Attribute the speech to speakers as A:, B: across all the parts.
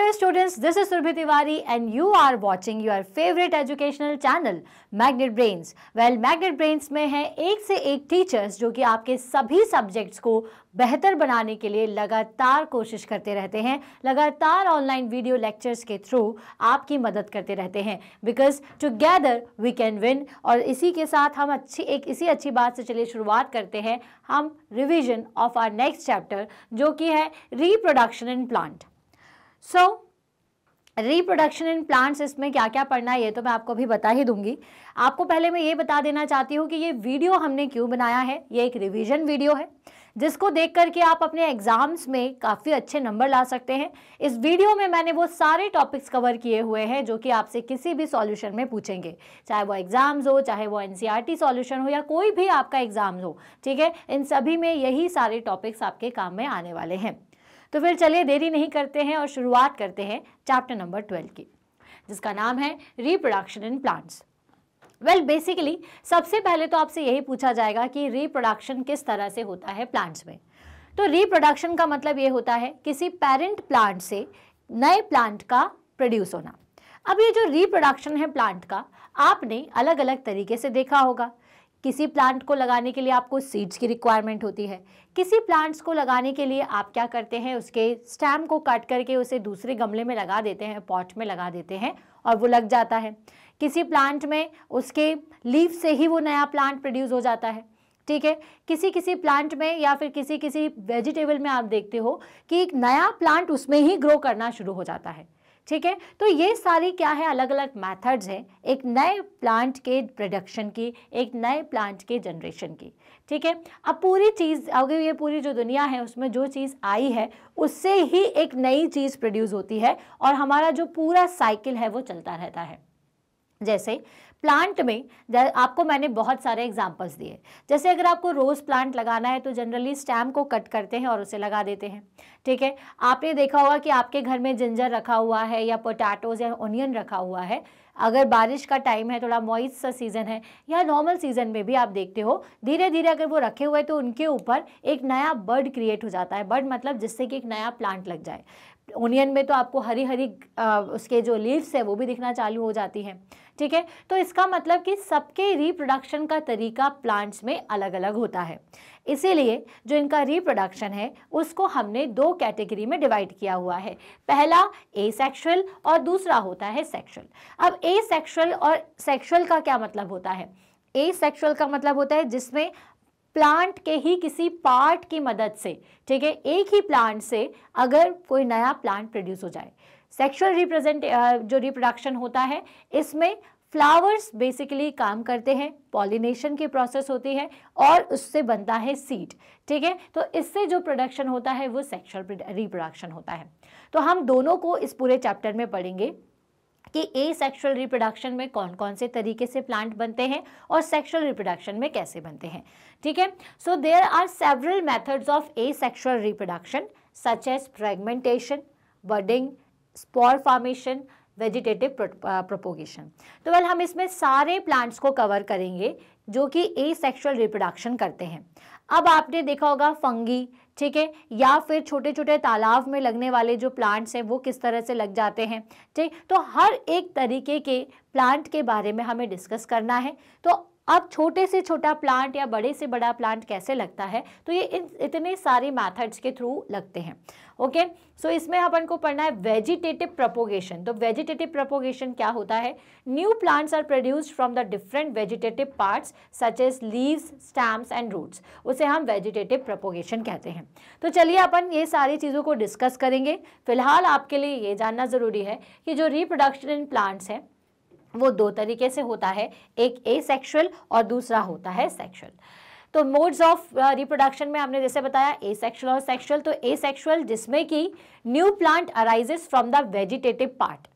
A: Hello students, this is Surbhi Tiwari and you are watching your favorite educational channel Magnet Brains. Well, Magnet Brains में है एक से एक teachers जो कि आपके सभी सब्जेक्ट्स को बेहतर बनाने के लिए लगातार कोशिश करते रहते हैं लगातार ऑनलाइन वीडियो लेक्चर्स के थ्रू आपकी मदद करते रहते हैं because together we can win और इसी के साथ हम अच्छी एक इसी अच्छी बात से चलिए शुरुआत करते हैं हम revision of our next chapter जो कि है reproduction in plant so so, reproduction in plants इसमें क्या क्या पढ़ना है ये तो मैं आपको भी बता ही दूंगी आपको पहले मैं ये बता देना चाहती हूँ कि ये वीडियो हमने क्यों बनाया है ये एक रिविजन वीडियो है जिसको देख करके आप अपने एग्ज़ाम्स में काफ़ी अच्छे नंबर ला सकते हैं इस वीडियो में मैंने वो सारे टॉपिक्स कवर किए हुए हैं जो कि आपसे किसी भी सॉल्यूशन में पूछेंगे चाहे वो एग्ज़ाम्स हो चाहे वो एनसीईआरटी सॉल्यूशन e हो या कोई भी आपका एग्ज़ाम्स हो ठीक है इन सभी में यही सारे टॉपिक्स आपके काम में आने वाले हैं तो फिर चलिए देरी नहीं करते हैं और शुरुआत करते हैं चैप्टर नंबर ट्वेल्व की जिसका नाम है reproduction in plants well basically सबसे पहले तो आपसे यही पूछा जाएगा कि रिप्रोडक्शन किस तरह से होता है प्लांट्स में तो रिप्रोडक्शन का मतलब ये होता है किसी पेरेंट प्लांट से नए प्लांट का प्रोड्यूस होना अब ये जो रिप्रोडक्शन है प्लांट का आपने अलग अलग तरीके से देखा होगा किसी प्लांट को लगाने के लिए आपको सीड्स की रिक्वायरमेंट होती है किसी प्लांट्स को लगाने के लिए आप क्या करते हैं उसके स्टैम को काट करके उसे दूसरे गमले में लगा देते हैं पॉट में लगा देते हैं और वो लग जाता है किसी प्लांट में उसके लीव से ही वो नया प्लांट प्रोड्यूस हो जाता है ठीक है किसी किसी प्लांट में या फिर किसी किसी वेजिटेबल में आप देखते हो कि एक नया प्लांट उसमें ही ग्रो करना शुरू हो जाता है ठीक है तो ये सारी क्या है अलग अलग मेथड्स हैं एक नए प्लांट के प्रोडक्शन की एक नए प्लांट के जनरेशन की ठीक है अब पूरी चीज़ अगर ये पूरी जो दुनिया है उसमें जो चीज़ आई है उससे ही एक नई चीज़ प्रोड्यूस होती है और हमारा जो पूरा साइकिल है वो चलता रहता है जैसे प्लांट में आपको मैंने बहुत सारे एग्जाम्पल्स दिए जैसे अगर आपको रोज़ प्लांट लगाना है तो जनरली स्टैम को कट करते हैं और उसे लगा देते हैं ठीक है आपने देखा होगा कि आपके घर में जिंजर रखा हुआ है या पोटैटोज़ या ओनियन रखा हुआ है अगर बारिश का टाइम है थोड़ा मॉइस सा सीज़न है या नॉर्मल सीज़न में भी आप देखते हो धीरे धीरे अगर वो रखे हुए तो उनके ऊपर एक नया बर्ड क्रिएट हो जाता है बर्ड मतलब जिससे कि एक नया प्लांट लग जाए ओनियन में तो आपको हरी हरी आ, उसके जो लीव्स है वो भी दिखना चालू हो जाती हैं ठीक है तो इसका मतलब कि सबके रिप्रोडक्शन का तरीका प्लांट्स में अलग अलग होता है इसीलिए जो इनका रिप्रोडक्शन है उसको हमने दो कैटेगरी में डिवाइड किया हुआ है पहला ए सेक्शुअल और दूसरा होता है सेक्शुअल अब ए सेक्शुअल और सेक्शुअल का क्या मतलब होता है ए सेक्शुअल का मतलब होता है जिसमें प्लांट के ही किसी पार्ट की मदद से ठीक है एक ही प्लांट से अगर कोई नया प्लांट प्रोड्यूस हो जाए सेक्सुअल रिप्रेजेंट जो रिप्रोडक्शन होता है इसमें फ्लावर्स बेसिकली काम करते हैं पॉलिनेशन की प्रोसेस होती है और उससे बनता है सीड ठीक है तो इससे जो प्रोडक्शन होता है वो सेक्सुअल रिप्रोडक्शन होता है तो हम दोनों को इस पूरे चैप्टर में पढ़ेंगे कि ए सेक्शुअल रिप्रोडक्शन में कौन कौन से तरीके से प्लांट बनते हैं और सेक्शुअल रिप्रोडक्शन में कैसे बनते हैं ठीक है so there are several methods of asexual reproduction such as fragmentation budding spore formation vegetative propagation तो वेल हम इसमें सारे प्लांट्स को कवर करेंगे जो कि ए सेक्शुअल रिप्रोडक्शन करते हैं अब आपने देखा होगा फंगी ठीक है या फिर छोटे छोटे तालाब में लगने वाले जो प्लांट्स हैं वो किस तरह से लग जाते हैं ठीक तो हर एक तरीके के प्लांट के बारे में हमें डिस्कस करना है तो अब छोटे से छोटा प्लांट या बड़े से बड़ा प्लांट कैसे लगता है तो ये इन इतने सारे मैथड्स के थ्रू लगते हैं ओके okay? सो so, इसमें अपन को पढ़ना है वेजिटेटिव प्रपोगेशन तो वेजिटेटिव प्रपोगेशन क्या होता है new plants are produced from the different vegetative parts such as leaves stems and roots उसे हम वेजिटेटिव प्रपोगेशन कहते हैं तो चलिए अपन ये सारी चीज़ों को डिस्कस करेंगे फिलहाल आपके लिए ये जानना ज़रूरी है कि जो रिप्रोडक्शन इन प्लांट्स हैं वो दो तरीके से होता है एक ए सेक्शुअल और दूसरा होता है सेक्शुअल तो मोड्स ऑफ रिप्रोडक्शन में हमने जैसे बताया ए सेक्शुअल और सेक्शुअल तो ए सेक्शुअल जिसमें कि new plant arises from the vegetative part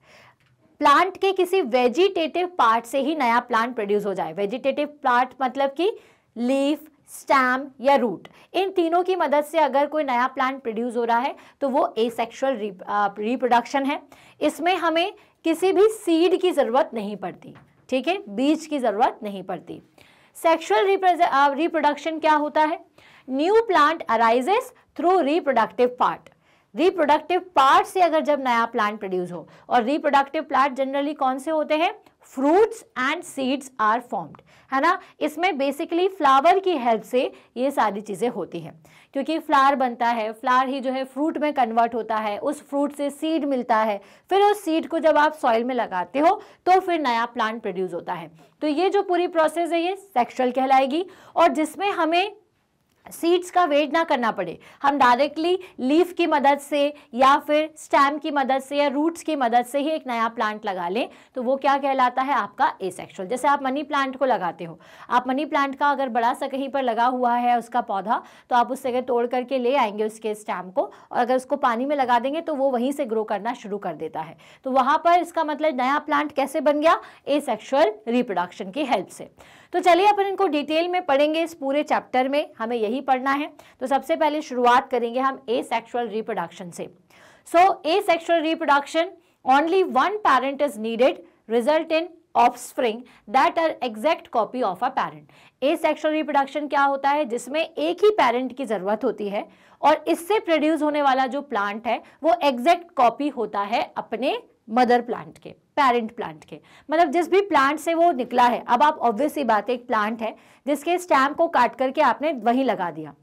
A: plant के किसी वेजिटेटिव पार्ट से ही नया प्लांट प्रोड्यूस हो जाए वेजिटेटिव प्लांट मतलब कि लीफ स्टैम या रूट इन तीनों की मदद से अगर कोई नया प्लांट प्रोड्यूस हो रहा है तो वो ए सेक्शुअल रिप्रोडक्शन है इसमें हमें किसी भी सीड की ज़रूरत नहीं पड़ती ठीक है बीज की ज़रूरत नहीं पड़ती सेक्शुअल रिप्रोडक्शन क्या होता है new plant arises through reproductive part reproductive part से अगर जब नया प्लांट प्रोड्यूस हो और रिप्रोडक्टिव प्लांट जनरली कौन से होते हैं fruits and seeds are formed है ना इसमें बेसिकली फ्लावर की हेल्प से ये सारी चीज़ें होती हैं क्योंकि फ्लावर बनता है फ्लावर ही जो है फ्रूट में कन्वर्ट होता है उस फ्रूट से सीड मिलता है फिर उस सीड को जब आप सॉइल में लगाते हो तो फिर नया प्लांट प्रोड्यूस होता है तो ये जो पूरी प्रोसेस है ये सेक्शुअल कहलाएगी और जिसमें हमें सीड्स का वेट ना करना पड़े हम डायरेक्टली लीफ की मदद से या फिर स्टैम की मदद से या रूट्स की मदद से ही एक नया प्लांट लगा लें तो वो क्या कहलाता है आपका एसेक्सुअल जैसे आप मनी प्लांट को लगाते हो आप मनी प्लांट का अगर बड़ा सा कहीं पर लगा हुआ है उसका पौधा तो आप उससे अगर तोड़ करके ले आएंगे उसके स्टैम को और अगर उसको पानी में लगा देंगे तो वो वहीं से ग्रो करना शुरू कर देता है तो वहाँ पर इसका मतलब नया प्लांट कैसे बन गया ए रिप्रोडक्शन की हेल्प से तो चलिए अपन इनको डिटेल में पढ़ेंगे इस पूरे चैप्टर में हमें यही पढ़ना है तो सबसे पहले शुरुआत करेंगे हम ए सेक्शुअल रिप्रोडक्शन से so asexual reproduction only one parent is needed result in offspring that are exact copy of a parent asexual reproduction क्या होता है जिसमें एक ही पेरेंट की जरूरत होती है और इससे प्रोड्यूस होने वाला जो प्लांट है वो एग्जैक्ट कॉपी होता है अपने मदर प्लांट के पेरेंट प्लांट के मतलब जिस भी प्लांट से वो निकला है अब आप ऑब्वियसली बात है एक प्लांट है जिसके स्टैम्प को काट करके आपने वहीं लगा दिया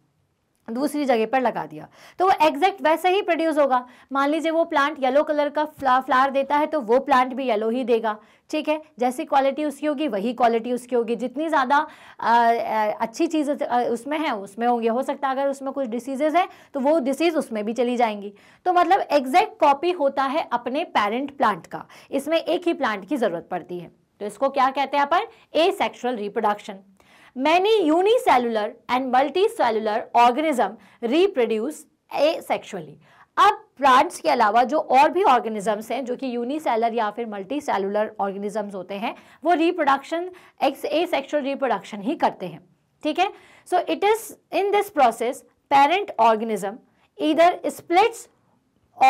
A: दूसरी जगह पर लगा दिया तो वो एग्जैक्ट वैसे ही प्रोड्यूस होगा मान लीजिए वो प्लांट येलो कलर का फ्ला फ्लावर देता है तो वो प्लांट भी येलो ही देगा ठीक है जैसी क्वालिटी उसकी होगी वही क्वालिटी उसकी होगी जितनी ज़्यादा अच्छी चीज़ उसमें है उसमें होंगे हो सकता है अगर उसमें कुछ डिसीजेज हैं तो वो डिसीज़ उसमें भी चली जाएंगी तो मतलब एग्जैक्ट कॉपी होता है अपने पेरेंट प्लांट का इसमें एक ही प्लांट की ज़रूरत पड़ती है तो इसको क्या कहते हैं अपन a reproduction many unicellular and multicellular organism reproduce asexually अब प्लांट्स के अलावा जो और भी ऑर्गेनिजम्स हैं जो कि सेलर या फिर मल्टी सेलुलर ऑर्गेनिजम्स होते हैं वो रिप्रोडक्शन एक्स ए रिप्रोडक्शन ही करते हैं ठीक है so it is in this process parent organism इधर स्प्लिट्स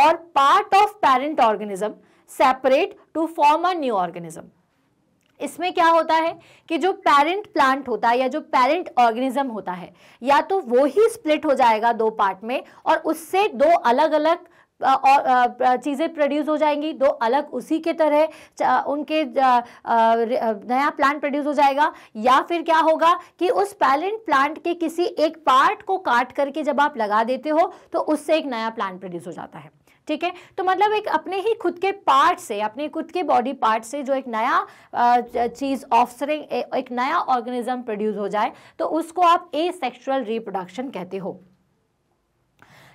A: और part of parent organism separate to form a new organism इसमें क्या होता है कि जो पेरेंट प्लांट होता है या जो पेरेंट ऑर्गेनिज्म होता है या तो वो ही स्प्लिट हो जाएगा दो पार्ट में और उससे दो अलग अलग और चीज़ें प्रोड्यूस हो जाएंगी दो अलग उसी के तरह उनके नया प्लांट प्रोड्यूस हो जाएगा या फिर क्या होगा कि उस पैलेंट प्लांट के किसी एक पार्ट को काट करके जब आप लगा देते हो तो उससे एक नया प्लांट प्रोड्यूस हो जाता है ठीक है तो मतलब एक अपने ही खुद के पार्ट से अपने खुद के बॉडी पार्ट से जो एक नया चीज़ ऑफसरिंग एक नया ऑर्गेनिज्म प्रोड्यूस हो जाए तो उसको आप ए सेक्शुअल रिप्रोडक्शन कहते हो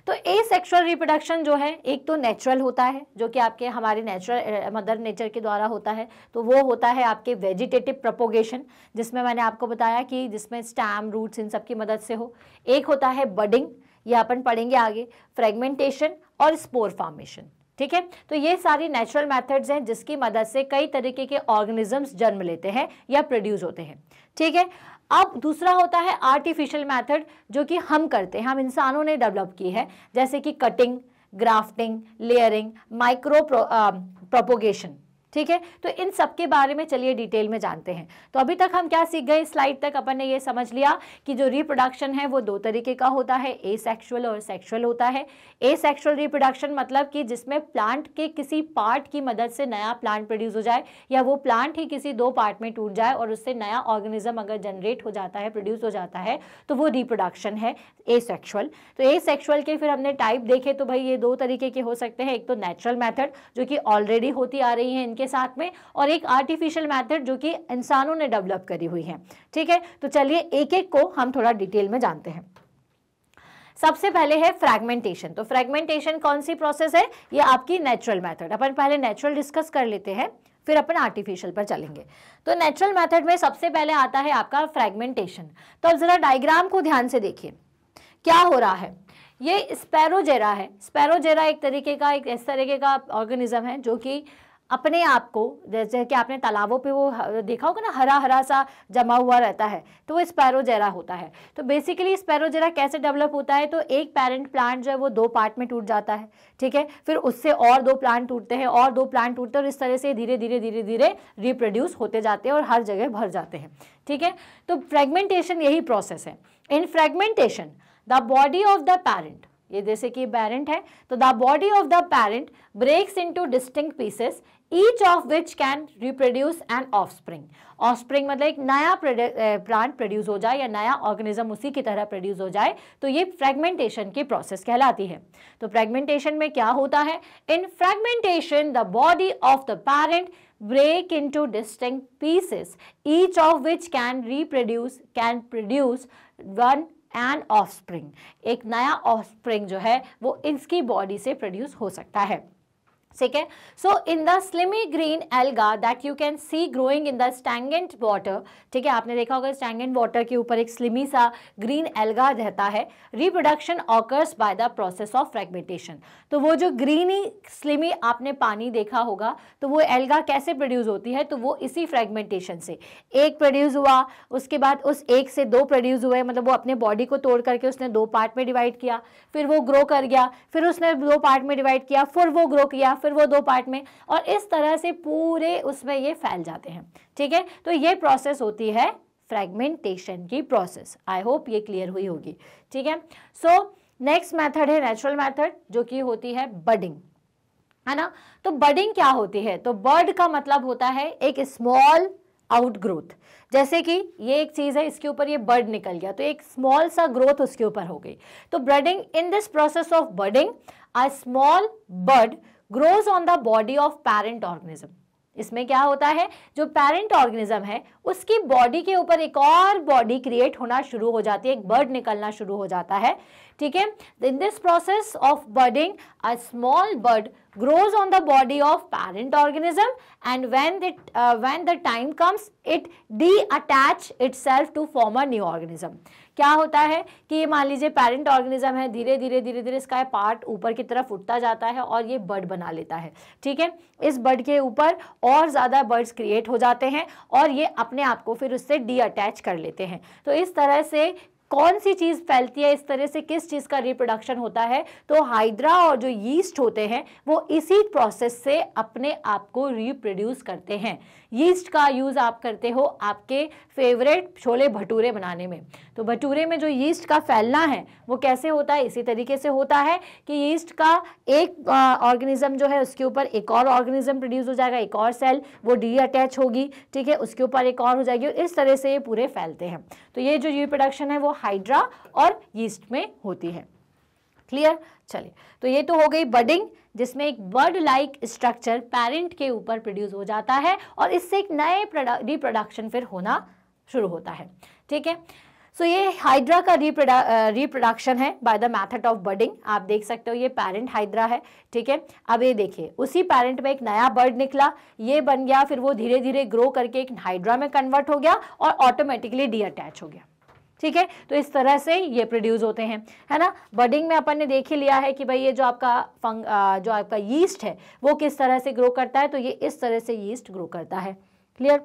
A: तो ए सेक्शुअल रिप्रोडक्शन जो है एक तो नेचुरल होता है जो कि आपके हमारे नेचुरल मदर नेचर के द्वारा होता है तो वो होता है आपके वेजिटेटिव प्रपोगेशन जिसमें मैंने आपको बताया कि जिसमें स्टैम रूट्स इन सब की मदद से हो एक होता है बडिंग ये अपन पढ़ेंगे आगे फ्रेगमेंटेशन और स्पोर फॉर्मेशन ठीक है तो ये सारी नेचुरल मेथड्स हैं जिसकी मदद से कई तरीके के ऑर्गेनिजम्स जन्म लेते हैं या प्रोड्यूस होते हैं ठीक है अब दूसरा होता है आर्टिफिशियल मेथड जो कि हम करते हैं हम इंसानों ने डेवलप की है जैसे कि cutting grafting layering micro propagation ठीक है तो इन सब के बारे में चलिए डिटेल में जानते हैं तो अभी तक हम क्या सीख गए स्लाइड तक अपन ने ये समझ लिया कि जो रिप्रोडक्शन है वो दो तरीके का होता है ए सेक्शुअल और सेक्शुअल होता है ए सेक्शुअल रिप्रोडक्शन मतलब कि जिसमें प्लांट के किसी पार्ट की मदद से नया प्लांट प्रोड्यूस हो जाए या वो प्लांट ही किसी दो पार्ट में टूट जाए और उससे नया ऑर्गेनिज्म अगर जनरेट हो जाता है प्रोड्यूस हो जाता है तो वो रिप्रोडक्शन है ए सेक्शुअल तो ए सेक्शुअल के फिर हमने टाइप देखे तो भाई ये दो तरीके के हो सकते हैं एक तो नेचुरल मैथड जो कि ऑलरेडी होती आ रही है इनके साथ में और एक आर्टिफिशियल मैथड जो कि इंसानों ने डेवलप करी हुई है ठीक है तो चलिए एक एक को हम थोड़ा डिटेल में जानते हैं सबसे पहले है फ्रेगमेंटेशन तो फ्रेगमेंटेशन कौन सी प्रोसेस है ये आपकी नेचुरल मेथड अपन पहले नेचुरल डिस्कस कर लेते हैं फिर अपन आर्टिफिशियल पर चलेंगे तो नेचुरल मेथड में सबसे पहले आता है आपका फ्रेगमेंटेशन तो अब ज़रा डायग्राम को ध्यान से देखिए क्या हो रहा है ये स्पैरोजेरा है स्पैरोजेरा एक तरीके का एक इस तरीके का ऑर्गेनिज्म है जो कि अपने आप को जैसे कि आपने तालाबों पे वो देखा होगा ना हरा हरा सा जमा हुआ रहता है तो वो स्पैरोजेरा होता है तो बेसिकली स्पैरोजेरा कैसे डेवलप होता है तो एक पेरेंट प्लांट जो है वो दो पार्ट में टूट जाता है ठीक है फिर उससे और दो प्लांट टूटते हैं और दो प्लांट टूटते हैं और इस तरह से धीरे धीरे धीरे धीरे रिप्रोड्यूस होते जाते हैं और हर जगह भर जाते हैं ठीक है तो फ्रेगमेंटेशन यही प्रोसेस है in fragmentation the body of the parent ये जैसे कि पेरेंट है तो the body of the parent breaks into distinct pieces each of which can reproduce an offspring मतलब एक नया प्लांट प्रोड्यूस हो जाए या नया ऑर्गेनिज्म उसी की तरह प्रोड्यूस हो जाए तो ये फ्रेगमेंटेशन की प्रोसेस कहलाती है तो फ्रेगमेंटेशन में क्या होता है in fragmentation the body of the parent break into distinct pieces each of which can reproduce can produce one and offspring एक नया ऑफ स्प्रिंग जो है वो इसकी बॉडी से प्रोड्यूस हो सकता है ठीक है so in the slimy green alga that you can see growing in the stagnant water ठीक है आपने देखा होगा स्टैंगेंट वाटर के ऊपर एक स्लिमी सा ग्रीन एल्गा रहता है reproduction occurs by the process of fragmentation तो वो जो ग्रीनी स्लिमी आपने पानी देखा होगा तो वो एल्गा कैसे प्रोड्यूस होती है तो वो इसी फ्रेगमेंटेशन से एक प्रोड्यूस हुआ उसके बाद उस एक से दो प्रोड्यूस हुए मतलब वो अपने बॉडी को तोड़ करके उसने दो पार्ट में डिवाइड किया फिर वो ग्रो कर गया फिर उसने दो पार्ट में डिवाइड किया फिर वो ग्रो किया फिर वो दो पार्ट में और इस तरह से पूरे उसमें ये फैल जाते हैं ठीक है तो ये प्रोसेस होती है फ्रेगमेंटेशन की प्रोसेस आई होप ये क्लियर हुई होगी ठीक है सो नेक्स्ट मैथड है नेचुरल मैथड जो कि होती है बडिंग है ना तो बडिंग क्या होती है तो बर्ड का मतलब होता है एक स्मॉल आउटग्रोथ जैसे कि ये एक चीज़ है इसके ऊपर ये बर्ड निकल गया तो एक स्मॉल सा ग्रोथ उसके ऊपर हो गई तो budding in this process of budding a small bud grows on the body of parent organism इसमें क्या होता है जो पेरेंट ऑर्गेनिज्म है उसकी बॉडी के ऊपर एक और बॉडी क्रिएट होना शुरू हो जाती है एक बर्ड निकलना शुरू हो जाता है ठीक है in this process of budding a small bud grows on the body of parent organism and when the, uh, when the time comes it deattach itself to form a new organism क्या होता है कि ये मान लीजिए parent organism है धीरे धीरे धीरे धीरे इसका पार्ट ऊपर की तरफ उठता जाता है और ये बर्ड बना लेता है ठीक है इस बर्ड के ऊपर और ज़्यादा बर्ड्स क्रिएट हो जाते हैं और ये अपने आप को फिर उससे डी अटैच कर लेते हैं तो इस तरह से कौन सी चीज़ फैलती है इस तरह से किस चीज़ का रिप्रोडक्शन होता है तो हाइड्रा और जो यीस्ट होते हैं वो इसी प्रोसेस से अपने आप को रिप्रोड्यूस करते हैं यीस्ट का यूज़ आप करते हो आपके फेवरेट छोले भटूरे बनाने में तो भटूरे में जो यीस्ट का फैलना है वो कैसे होता है इसी तरीके से होता है कि यीस्ट का एक ऑर्गेनिज्म जो है उसके ऊपर एक और ऑर्गेनिज्म प्रोड्यूस हो जाएगा एक और सेल वो डी अटैच होगी ठीक है उसके ऊपर एक और हो जाएगी और इस तरह से ये पूरे फैलते हैं तो ये जो रिप्रोडक्शन है वो हाइड्रा और यीस्ट में होती है क्लियर चलिए तो ये तो हो गई बडिंग जिसमें एक बर्ड लाइक स्ट्रक्चर पेरेंट के ऊपर प्रोड्यूस हो जाता है और इससे एक नए रिप्रोडक्शन फिर होना शुरू होता है ठीक है सो ये हाइड्रा का रिप्रोडक्शन है by the method of budding आप देख सकते हो ये पेरेंट हाइड्रा है ठीक है अब ये देखिए उसी पेरेंट में एक नया बर्ड निकला ये बन गया फिर वो धीरे धीरे ग्रो करके एक हाइड्रा में कन्वर्ट हो गया और ऑटोमेटिकली डी अटैच हो गया ठीक है तो इस तरह से ये प्रोड्यूस होते हैं है ना बडिंग में अपन ने देख ही लिया है कि भाई ये जो आपका फंग जो आपका यीस्ट है वो किस तरह से ग्रो करता है तो ये इस तरह से यीस्ट ग्रो करता है क्लियर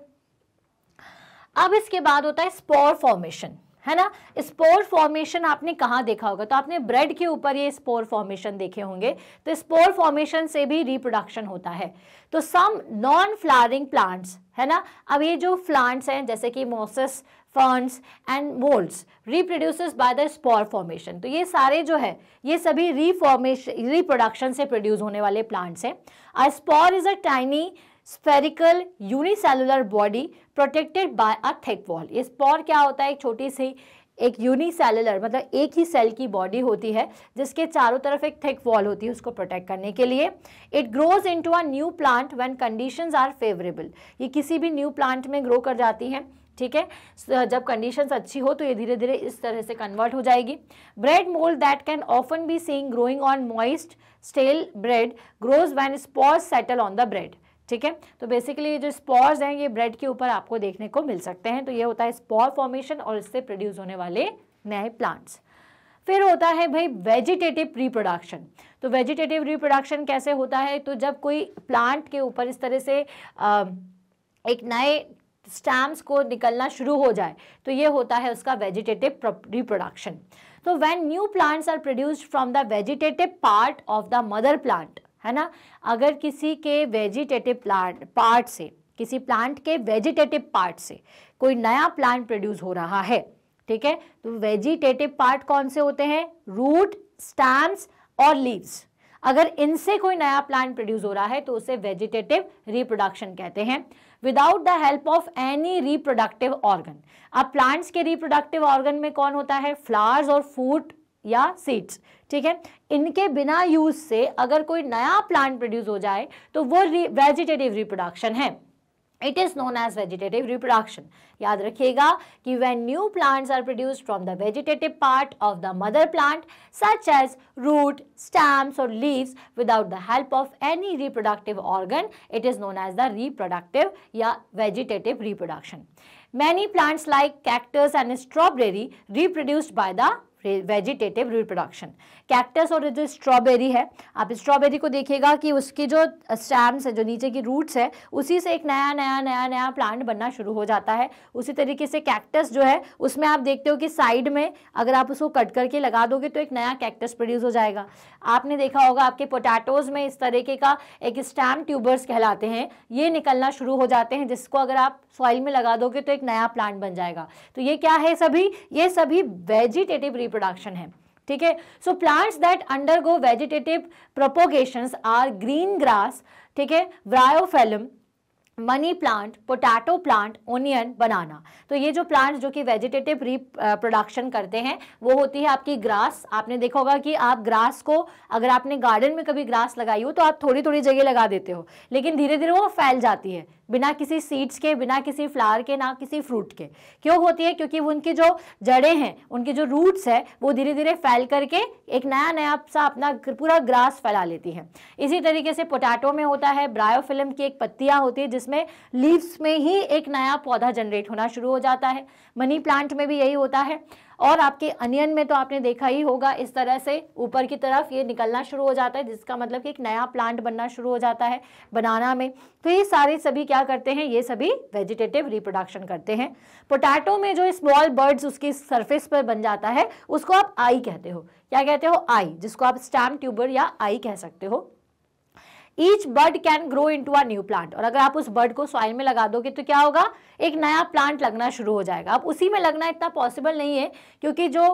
A: अब इसके बाद होता है स्पोर फॉर्मेशन है ना स्पोर फॉर्मेशन आपने कहा देखा होगा तो आपने ब्रेड के ऊपर ये स्पोर फॉर्मेशन देखे होंगे तो स्पोर फॉर्मेशन से भी रिप्रोडक्शन होता है तो सम नॉन फ्लावरिंग प्लांट्स है ना अब ये जो प्लांट्स हैं जैसे कि mosses ferns and moulds reproduce by the spore formation तो ये सारे जो है ये सभी reformation रिप्रोडक्शन से प्रोड्यूस होने वाले प्लांट्स हैं a spore is a tiny spherical unicellular body protected by a thick wall ये स्पॉर क्या होता है एक छोटी सी एक यूनिसेलुलर मतलब एक ही सेल की बॉडी होती है जिसके चारों तरफ एक थिक वॉल होती है उसको प्रोटेक्ट करने के लिए it grows into a new plant when conditions are favourable ये किसी भी न्यू प्लांट में ग्रो कर जाती हैं ठीक है जब कंडीशंस अच्छी हो तो ये धीरे धीरे इस तरह से कन्वर्ट हो जाएगी bread mould that can often be seeing growing on moist stale bread grows when spores settle on the bread ठीक है तो बेसिकली ये जो स्पॉर्स हैं ये ब्रेड के ऊपर आपको देखने को मिल सकते हैं तो ये होता है स्पॉर फॉर्मेशन और इससे प्रोड्यूस होने वाले नए प्लांट्स फिर होता है भाई वेजिटेटिव रिप्रोडक्शन तो वेजिटेटिव रिप्रोडक्शन कैसे होता है तो जब कोई प्लांट के ऊपर इस तरह से आ, एक नए स्टैम्स को निकलना शुरू हो जाए तो ये होता है उसका वेजिटेटिव रिप्रोडक्शन तो when new plants are produced from the vegetative part of the mother plant है ना अगर किसी के वेजिटेटिव प्लांट पार्ट से किसी प्लांट के वेजिटेटिव पार्ट से कोई नया प्लांट प्रोड्यूस हो रहा है ठीक है तो वेजिटेटिव पार्ट कौन से होते हैं रूट स्टैम्स और लीव्स अगर इनसे कोई नया प्लांट प्रोड्यूस हो रहा है तो उसे वेजिटेटिव रिप्रोडक्शन कहते हैं without the help of any reproductive organ अब प्लांट्स के रिप्रोडक्टिव ऑर्गन में कौन होता है फ्लावर्स और फ्रूट या सीड्स ठीक है इनके बिना यूज से अगर कोई नया प्लांट प्रोड्यूस हो जाए तो वो वेजिटेटिव रिप्रोडक्शन है It is known as vegetative reproduction. Yād rakhega ki when new plants are produced from the vegetative part of the mother plant such as root, stems or leaves without the help of any reproductive organ, it is known as the reproductive ya vegetative reproduction. Many plants like cactus and strawberry reproduced by the vegetative reproduction cactus और जो strawberry है आप strawberry को देखिएगा कि उसकी जो stamps है जो नीचे की रूट्स है उसी से एक नया नया नया नया प्लांट बनना शुरू हो जाता है उसी तरीके से कैक्टस जो है उसमें आप देखते हो कि साइड में अगर आप उसको कट करके लगा दोगे तो एक नया कैक्टस प्रोड्यूस हो जाएगा आपने देखा होगा आपके पोटैटोज़ में इस तरीके का एक स्टैम ट्यूबर्स कहलाते हैं ये निकलना शुरू हो जाते हैं जिसको अगर आप सॉइल में लगा दोगे तो एक नया प्लांट बन जाएगा तो ये क्या है सभी ये सभी वेजिटेटिव रिप्रोडक्शन रिप्रोडक्शन है ठीक है so plants that undergo vegetative propagations are green grass ठीक है bryophyllum money plant potato plant onion banana तो ये जो प्लांट्स जो कि वेजिटेटिव रिप्रोडक्शन uh, करते हैं वो होती है आपकी ग्रास आपने देखा होगा कि आप ग्रास को अगर आपने गार्डन में कभी ग्रास लगाई हो तो आप थोड़ी थोड़ी जगह लगा देते हो लेकिन धीरे धीरे वो फैल जाती है बिना किसी सीड्स के बिना किसी फ्लावर के ना किसी फ्रूट के क्यों होती है क्योंकि उनकी जो जड़ें हैं उनकी जो रूट्स है वो धीरे धीरे फैल करके एक नया नया सा अपना पूरा ग्रास फैला लेती है इसी तरीके से पोटैटो में होता है ब्रायोफिल्म की एक पत्तियाँ होती है जिसमें लीव्स में ही एक नया पौधा जनरेट होना शुरू हो जाता है मनी प्लांट में भी यही होता है और आपके अनियन में तो आपने देखा ही होगा इस तरह से ऊपर की तरफ ये निकलना शुरू हो जाता है जिसका मतलब कि एक नया प्लांट बनना शुरू हो जाता है बनाना में तो ये सारे सभी क्या करते हैं ये सभी वेजिटेटिव रिप्रोडक्शन करते हैं पोटैटो में जो स्मॉल बर्ड्स उसकी सरफेस पर बन जाता है उसको आप आई कहते हो क्या कहते हो आई जिसको आप स्टैम ट्यूबर या आई कह सकते हो each bud can grow into a new plant और अगर आप उस बर्ड को सॉइल में लगा दोगे तो क्या होगा एक नया प्लांट लगना शुरू हो जाएगा अब उसी में लगना इतना पॉसिबल नहीं है क्योंकि जो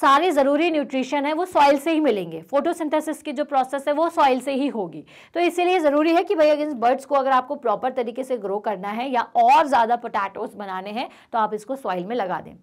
A: सारे ज़रूरी न्यूट्रिशन है वो सॉइल से ही मिलेंगे फोटोसिंथेसिस की जो प्रोसेस है वो सॉइल से ही होगी तो इसीलिए ज़रूरी है कि भाई अगर बर्ड्स को अगर आपको प्रॉपर तरीके से ग्रो करना है या और ज़्यादा पोटैटोस बनाने हैं तो आप इसको सॉइल में लगा दें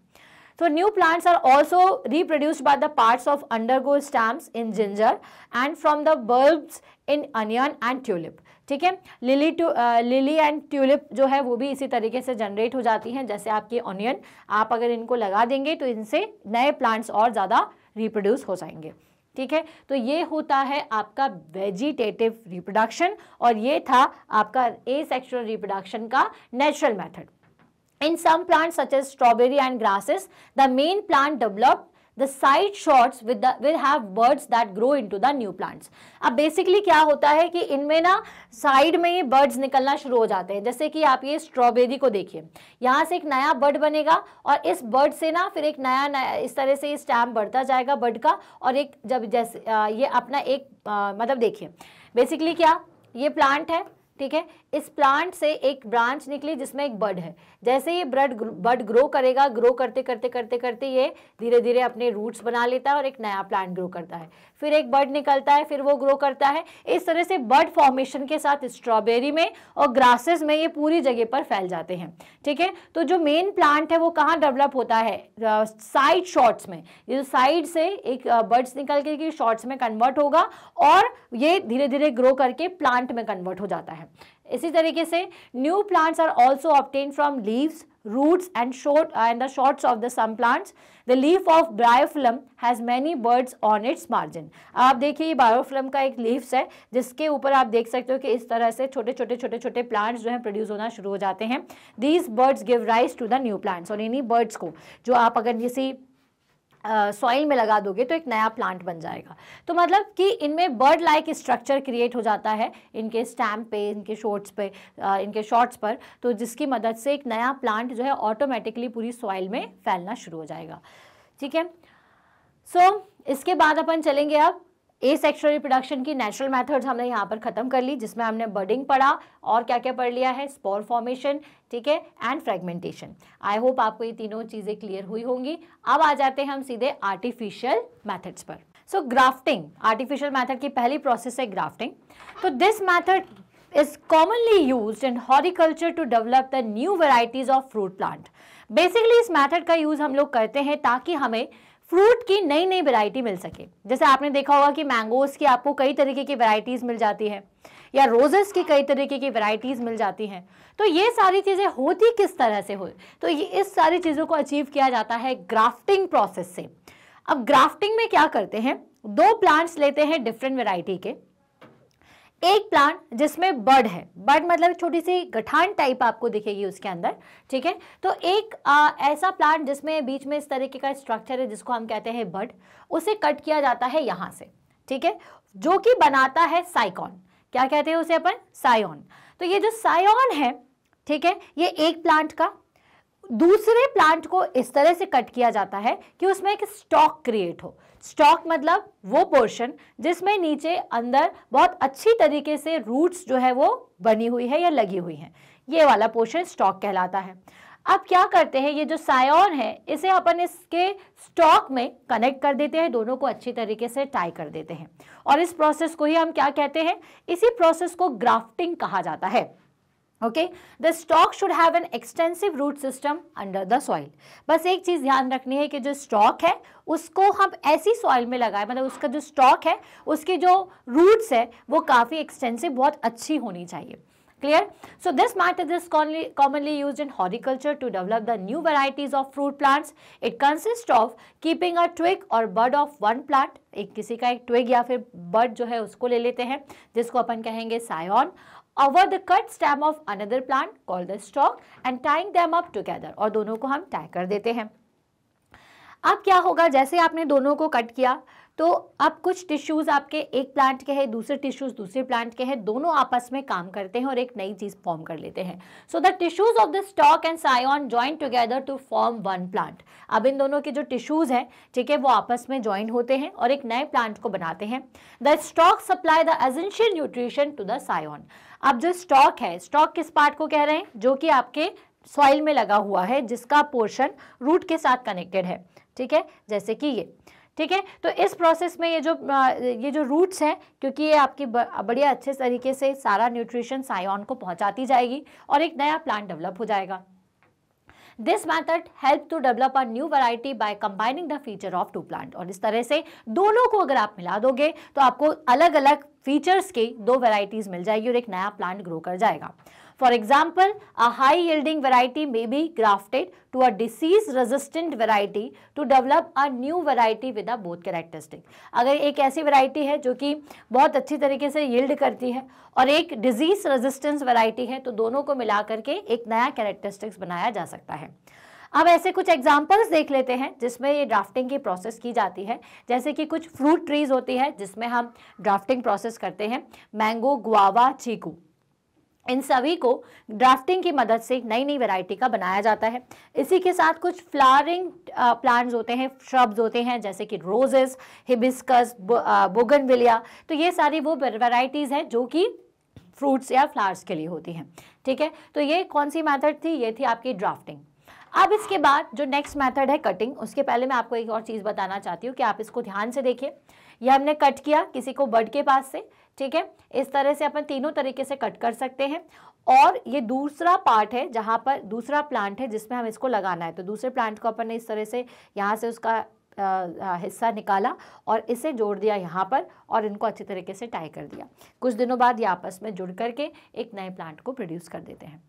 A: तो new plants are also reproduced by the parts of underground stems in ginger and from the bulbs in onion and tulip ठीक है lily to lily and tulip जो है वो भी इसी तरीके से जनरेट हो जाती हैं जैसे आपकी ऑनियन आप अगर इनको लगा देंगे तो इनसे नए प्लांट्स और ज़्यादा रिप्रोड्यूस हो जाएंगे ठीक है तो ये होता है आपका वेजिटेटिव रिप्रोडक्शन और ये था आपका ए सेक्शुअल रिप्रोडक्शन का natural method in some plant such as strawberry and grasses the main plant develop the side shoots with will have buds that grow into the new plants अब basically क्या होता है कि इनमें ना side में ही birds निकलना शुरू हो जाते हैं जैसे कि आप ये स्ट्रॉबेरी को देखिए यहाँ से एक नया बर्ड बनेगा और इस बर्ड से ना फिर एक नया नया इस तरह से ये स्टैम्प बढ़ता जाएगा बर्ड का और एक जब जैसे ये अपना एक आ, मतलब देखिए बेसिकली क्या ये प्लांट है ठीक है इस प्लांट से एक ब्रांच निकली जिसमें एक बड है जैसे ये ब्रड बड ग्रो करेगा ग्रो करते करते करते करते ये धीरे धीरे अपने रूट्स बना लेता है और एक नया प्लांट ग्रो करता है फिर एक बड निकलता है फिर वो ग्रो करता है इस तरह से बड फॉर्मेशन के साथ स्ट्रॉबेरी में और ग्रासेस में ये पूरी जगह पर फैल जाते हैं ठीक है तो जो मेन प्लांट है वो कहाँ डेवलप होता है साइड शॉर्ट्स में ये जो साइड से एक बर्ड्स निकल के शॉर्ट्स में कन्वर्ट होगा और ये धीरे धीरे ग्रो करके प्लांट में कन्वर्ट हो जाता है इसी तरीके से new plants are also obtained from leaves roots and short and the shoots of the some plants the the of of has many buds on its margin आप देखिए ये बायोफिल्म का एक लीव्स है जिसके ऊपर आप देख सकते हो कि इस तरह से छोटे छोटे छोटे छोटे प्लांट्स जो है प्रोड्यूस होना शुरू हो जाते हैं these buds give rise to the new plants और इन्हीं बर्ड्स को जो आप अगर किसी सॉइल में लगा दोगे तो एक नया प्लांट बन जाएगा तो मतलब कि इनमें बर्ड लाइक स्ट्रक्चर क्रिएट हो जाता है इनके स्टैम्प पे इनके शॉर्ट्स पे आ, इनके शॉर्ट्स पर तो जिसकी मदद से एक नया प्लांट जो है ऑटोमेटिकली पूरी सॉइल में फैलना शुरू हो जाएगा ठीक है सो so, इसके बाद अपन चलेंगे अब ए सेक्शुअल रिप्रोडक्शन की नेचुरल मेथड्स हमने यहाँ पर ख़त्म कर ली जिसमें हमने बर्डिंग पढ़ा और क्या क्या पढ़ लिया है स्पॉर फॉर्मेशन ठीक है एंड फ्रेगमेंटेशन आई होप आपको ये तीनों चीज़ें क्लियर हुई होंगी अब आ जाते हैं हम सीधे आर्टिफिशियल मैथड्स पर सो ग्राफ्टिंग आर्टिफिशियल मैथड की पहली प्रोसेस है ग्राफ्टिंग तो this method is commonly used in horticulture to develop the new varieties of fruit plant. Basically इस method का use हम लोग करते हैं ताकि हमें फ्रूट की नई नई वैरायटी मिल सके जैसे आपने देखा होगा कि मैंगोज़ की आपको कई तरीके की वैरायटीज़ मिल जाती है या रोजेस की कई तरीके की वैरायटीज़ मिल जाती हैं तो ये सारी चीज़ें होती किस तरह से हो तो ये इस सारी चीज़ों को अचीव किया जाता है ग्राफ्टिंग प्रोसेस से अब ग्राफ्टिंग में क्या करते हैं दो प्लांट्स लेते हैं डिफरेंट वेराइटी के एक प्लांट जिसमें बर्ड है बर्ड मतलब छोटी सी गठान टाइप आपको दिखेगी उसके अंदर ठीक है तो एक आ, ऐसा प्लांट जिसमें बीच में इस तरीके का स्ट्रक्चर है जिसको हम कहते हैं बर्ड उसे कट किया जाता है यहां से ठीक है जो कि बनाता है साइकॉन क्या कहते हैं उसे अपन सायोन तो ये जो सायोन है ठीक है ये एक प्लांट का दूसरे प्लांट को इस तरह से कट किया जाता है कि उसमें एक स्टॉक क्रिएट हो स्टॉक मतलब वो पोर्शन जिसमें नीचे अंदर बहुत अच्छी तरीके से रूट्स जो है वो बनी हुई है या लगी हुई है ये वाला पोर्शन स्टॉक कहलाता है अब क्या करते हैं ये जो सायोन है इसे अपन इसके स्टॉक में कनेक्ट कर देते हैं दोनों को अच्छी तरीके से टाई कर देते हैं और इस प्रोसेस को ही हम क्या कहते हैं इसी प्रोसेस को ग्राफ्टिंग कहा जाता है okay the stock should have an extensive root system under the soil बस एक चीज़ ध्यान रखनी है कि जो स्टॉक है उसको हम ऐसी सॉइल में लगाएं मतलब उसका जो स्टॉक है उसकी जो रूट्स है वो काफ़ी एक्सटेंसिव बहुत अच्छी होनी चाहिए clear so this method is commonly commonly used in horticulture to develop the new varieties of fruit plants it consists of keeping a twig or bud of one plant एक किसी का एक ट्विग या फिर बर्ड जो है उसको ले लेते हैं जिसको अपन कहेंगे सायोन over the cut stem of another plant called the stalk and tying them up together और दोनों को हम tie कर देते हैं अब क्या होगा जैसे आपने दोनों को cut किया तो अब कुछ टिश्यूज़ आपके एक प्लांट के हैं दूसरे टिश्यूज़ दूसरे प्लांट के हैं दोनों आपस में काम करते हैं और एक नई चीज़ फॉर्म कर लेते हैं so the tissues of the stock and scion join together to form one plant अब इन दोनों के जो टिश्यूज़ हैं ठीक है वो आपस में ज्वाइन होते हैं और एक नए प्लांट को बनाते हैं the stock supply the essential nutrition to the scion अब जो स्टॉक है स्टॉक किस पार्ट को कह रहे हैं जो कि आपके सॉइल में लगा हुआ है जिसका पोर्शन रूट के साथ कनेक्टेड है ठीक है जैसे कि ये ठीक है तो इस प्रोसेस में ये जो ये जो रूट्स हैं क्योंकि ये आपकी बढ़िया अच्छे तरीके से सारा न्यूट्रिशन साइन को पहुंचाती जाएगी और एक नया प्लांट डेवलप हो जाएगा this method help to develop a new variety by combining the feature of two plant और इस तरह से दोनों को अगर आप मिला दोगे तो आपको अलग अलग फीचर्स की दो वेराइटीज़ मिल जाएगी और एक नया प्लांट ग्रो कर जाएगा For example, a high yielding variety may be grafted to a disease resistant variety to develop a new variety with a both characteristic. अगर एक ऐसी variety है जो कि बहुत अच्छी तरीके से yield करती है और एक disease resistance variety है तो दोनों को मिला करके एक नया characteristics बनाया जा सकता है अब ऐसे कुछ एग्जाम्पल्स देख लेते हैं जिसमें ये ड्राफ्टिंग की प्रोसेस की जाती है जैसे कि कुछ फ्रूट ट्रीज़ होती है जिसमें हम ड्राफ्टिंग प्रोसेस करते हैं मैंगो गुआवा चीकू इन सभी को ड्राफ्टिंग की मदद से नई नई वैरायटी का बनाया जाता है इसी के साथ कुछ फ्लावरिंग प्लांट्स होते हैं श्रब्स होते हैं जैसे कि रोजेस हिबिस्कस बोगनविलिया तो ये सारी वो वैरायटीज़ हैं जो कि फ्रूट्स या फ्लावर्स के लिए होती हैं ठीक है तो ये कौन सी मेथड थी ये थी आपकी ड्राफ्टिंग अब इसके बाद जो नेक्स्ट मैथड है कटिंग उसके पहले मैं आपको एक और चीज़ बताना चाहती हूँ कि आप इसको ध्यान से देखिए यह हमने कट किया किसी को बर्ड के पास से ठीक है इस तरह से अपन तीनों तरीके से कट कर सकते हैं और ये दूसरा पार्ट है जहाँ पर दूसरा प्लांट है जिसमें हम इसको लगाना है तो दूसरे प्लांट को अपन ने इस तरह से यहाँ से उसका हिस्सा निकाला और इसे जोड़ दिया यहाँ पर और इनको अच्छी तरीके से टाई कर दिया कुछ दिनों बाद ये आपस में जुड़ करके एक नए प्लांट को प्रोड्यूस कर देते हैं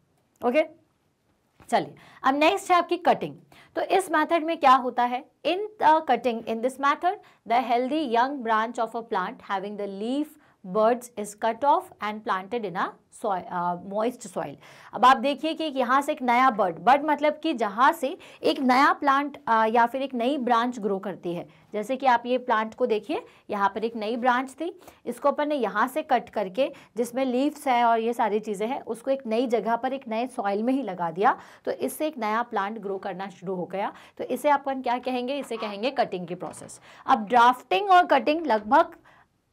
A: ओके चलिए अब नेक्स्ट है आपकी कटिंग तो इस मेथड में क्या होता है in the cutting in this method the healthy young branch of a plant having the leaf buds is cut off and planted in a moist soil अब आप देखिए कि यहाँ से एक नया बर्ड बर्ड मतलब कि जहाँ से एक नया प्लांट uh, या फिर एक नई ब्रांच ग्रो करती है जैसे कि आप ये प्लांट को देखिए यहाँ पर एक नई ब्रांच थी इसको अपन ने यहाँ से कट करके जिसमें लीव्स है और ये सारी चीज़ें हैं उसको एक नई जगह पर एक नए सॉइल में ही लगा दिया तो इससे एक नया प्लांट ग्रो करना शुरू हो गया तो इसे अपन क्या कहेंगे इसे कहेंगे कटिंग की प्रोसेस अब ड्राफ्टिंग और कटिंग लगभग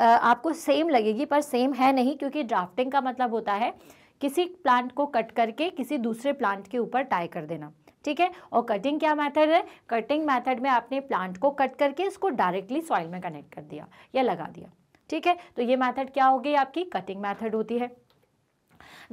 A: आपको सेम लगेगी पर सेम है नहीं क्योंकि ड्राफ्टिंग का मतलब होता है किसी प्लांट को कट करके किसी दूसरे प्लांट के ऊपर टाई कर देना ठीक है और कटिंग क्या मेथड है कटिंग मेथड में आपने प्लांट को कट करके इसको डायरेक्टली सॉइल में कनेक्ट कर दिया या लगा दिया ठीक है तो ये मेथड क्या होगी आपकी कटिंग मेथड होती है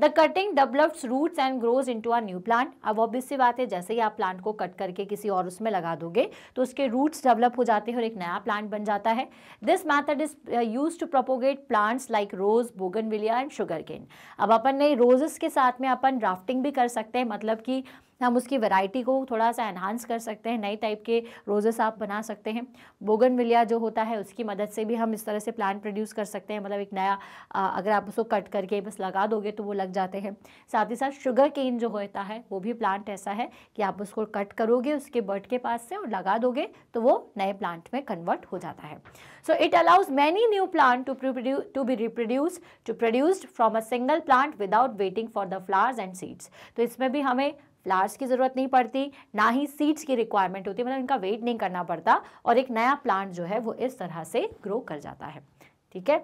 A: the cutting develops roots and grows into a new plant अब ऑब्वियस सी बात है जैसे ही आप प्लांट को कट करके किसी और उसमें लगा दोगे तो उसके रूट्स डेवलप हो जाते हैं और एक नया प्लांट बन जाता है this method is use to propagate plants like rose bougainvillea and sugarcane अब अपन ने रोजेस के साथ में अपन राफ्टिंग भी कर सकते हैं मतलब कि हम उसकी वैरायटी को थोड़ा सा एनहांस कर सकते हैं नए टाइप के रोजेस आप बना सकते हैं बोगन जो होता है उसकी मदद से भी हम इस तरह से प्लांट प्रोड्यूस कर सकते हैं मतलब एक नया अगर आप उसको कट करके बस लगा दोगे तो वो लग जाते हैं साथ ही साथ शुगर केन जो होता है वो भी प्लांट ऐसा है कि आप उसको कट करोगे उसके बर्ड के पास से और लगा दोगे तो वो नए प्लांट में कन्वर्ट हो जाता है so it allows many new plant to produce to be reproduce to produced from a single plant without waiting for the flowers and seeds तो इसमें भी हमें लार्ज की ज़रूरत नहीं पड़ती ना ही सीड्स की रिक्वायरमेंट होती मतलब इनका वेट नहीं करना पड़ता और एक नया प्लांट जो है वो इस तरह से ग्रो कर जाता है ठीक है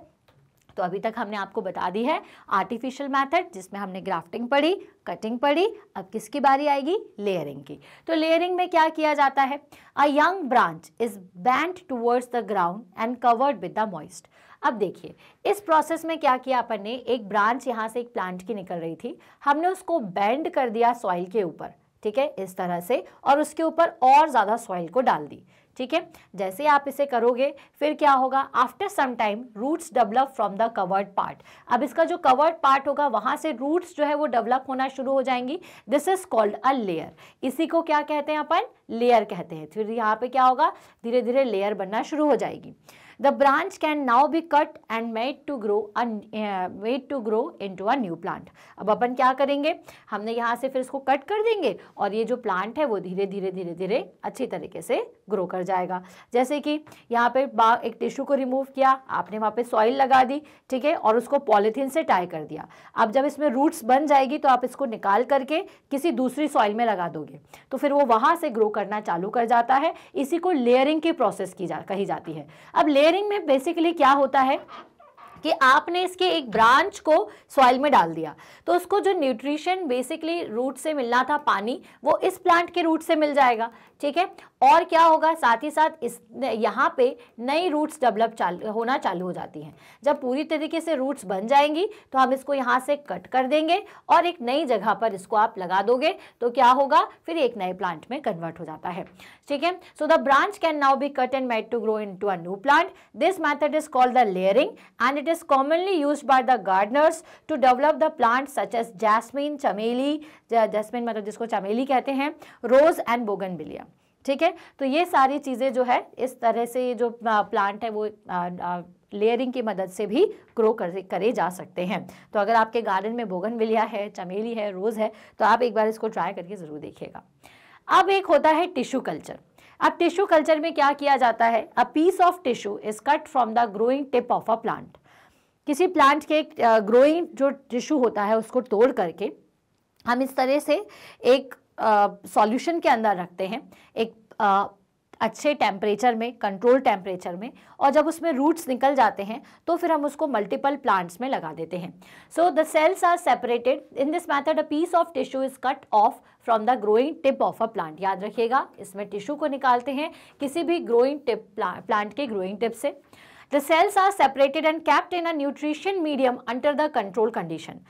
A: तो अभी तक हमने आपको बता दी है आर्टिफिशियल मेथड जिसमें हमने ग्राफ्टिंग पढ़ी कटिंग पढ़ी अब किसकी बारी आएगी लेयरिंग की तो लेयरिंग में क्या किया जाता है a young branch is bend towards the ground and covered with the moist अब देखिए इस प्रोसेस में क्या किया अपन ने एक ब्रांच यहाँ से एक प्लांट की निकल रही थी हमने उसको बैंड कर दिया सॉइल के ऊपर ठीक है इस तरह से और उसके ऊपर और ज़्यादा सॉइल को डाल दी ठीक है जैसे आप इसे करोगे फिर क्या होगा after some time roots develop from the covered part अब इसका जो कवर्ड पार्ट होगा वहाँ से रूट्स जो है वो डेवलप होना शुरू हो जाएंगी this is called a layer इसी को क्या कहते हैं अपन लेयर कहते हैं फिर यहाँ पे क्या होगा धीरे धीरे लेयर बनना शुरू हो जाएगी the branch can now be cut and made to grow made to grow into into a new अब अपन क्या करेंगे हमने यहाँ से फिर इसको कट कर देंगे और ये जो प्लांट है वो धीरे धीरे धीरे धीरे अच्छी तरीके से ग्रो कर जाएगा जैसे कि यहाँ पे एक टिश्यू को रिमूव किया आपने वहाँ पे सॉइल लगा दी ठीक है और उसको पॉलिथीन से टाई कर दिया अब जब इसमें रूट्स बन जाएगी तो आप इसको निकाल करके किसी दूसरी सॉइल में लगा दोगे तो फिर वो वहाँ से ग्रो करना चालू कर जाता है इसी को लेयरिंग की प्रोसेस की जा कही जाती है अब लेयर लेयरिंग में बेसिकली क्या होता है कि आपने इसके एक ब्रांच को सॉइल में डाल दिया तो उसको जो न्यूट्रिशन बेसिकली रूट से मिलना था पानी वो इस प्लांट के रूट से मिल जाएगा ठीक है और क्या होगा साथ ही साथ इस यहाँ पे नई रूट्स डेवलप चाल, होना चालू हो जाती हैं जब पूरी तरीके से रूट्स बन जाएंगी तो हम इसको यहाँ से कट कर देंगे और एक नई जगह पर इसको आप लगा दोगे तो क्या होगा फिर एक नए प्लांट में कन्वर्ट हो जाता है ठीक है so the branch can now be cut and made to grow into a new plant this method is called the layering and it is commonly use by the gardeners to develop the plant such as jasmine चमेली jasmine मतलब जिसको चमेली कहते हैं रोज and बोगन ठीक है तो ये सारी चीज़ें जो है इस तरह से ये जो प्लांट है वो लेयरिंग की मदद से भी ग्रो कर करे जा सकते हैं तो अगर आपके गार्डन में बोगनविलिया है चमेली है रोज़ है तो आप एक बार इसको ट्राई करके ज़रूर देखिएगा अब एक होता है टिश्यू कल्चर अब टिश्यू कल्चर में क्या किया जाता है a piece of tissue is cut from the growing tip of a plant किसी प्लांट के ग्रोइंग जो टिश्यू होता है उसको तोड़ करके हम इस तरह से एक सॉल्यूशन के अंदर रखते हैं एक आ, अच्छे टेम्परेचर में कंट्रोल टेम्परेचर में और जब उसमें रूट्स निकल जाते हैं तो फिर हम उसको मल्टीपल प्लांट्स में लगा देते हैं so the cells are separated in this method a piece of tissue is cut off from the growing tip of a plant याद रखिएगा इसमें टिश्यू को निकालते हैं किसी भी ग्रोइंग टिप प्लांट के ग्रोइंग टिप से the cells are separated and kept in a nutrition medium under the control condition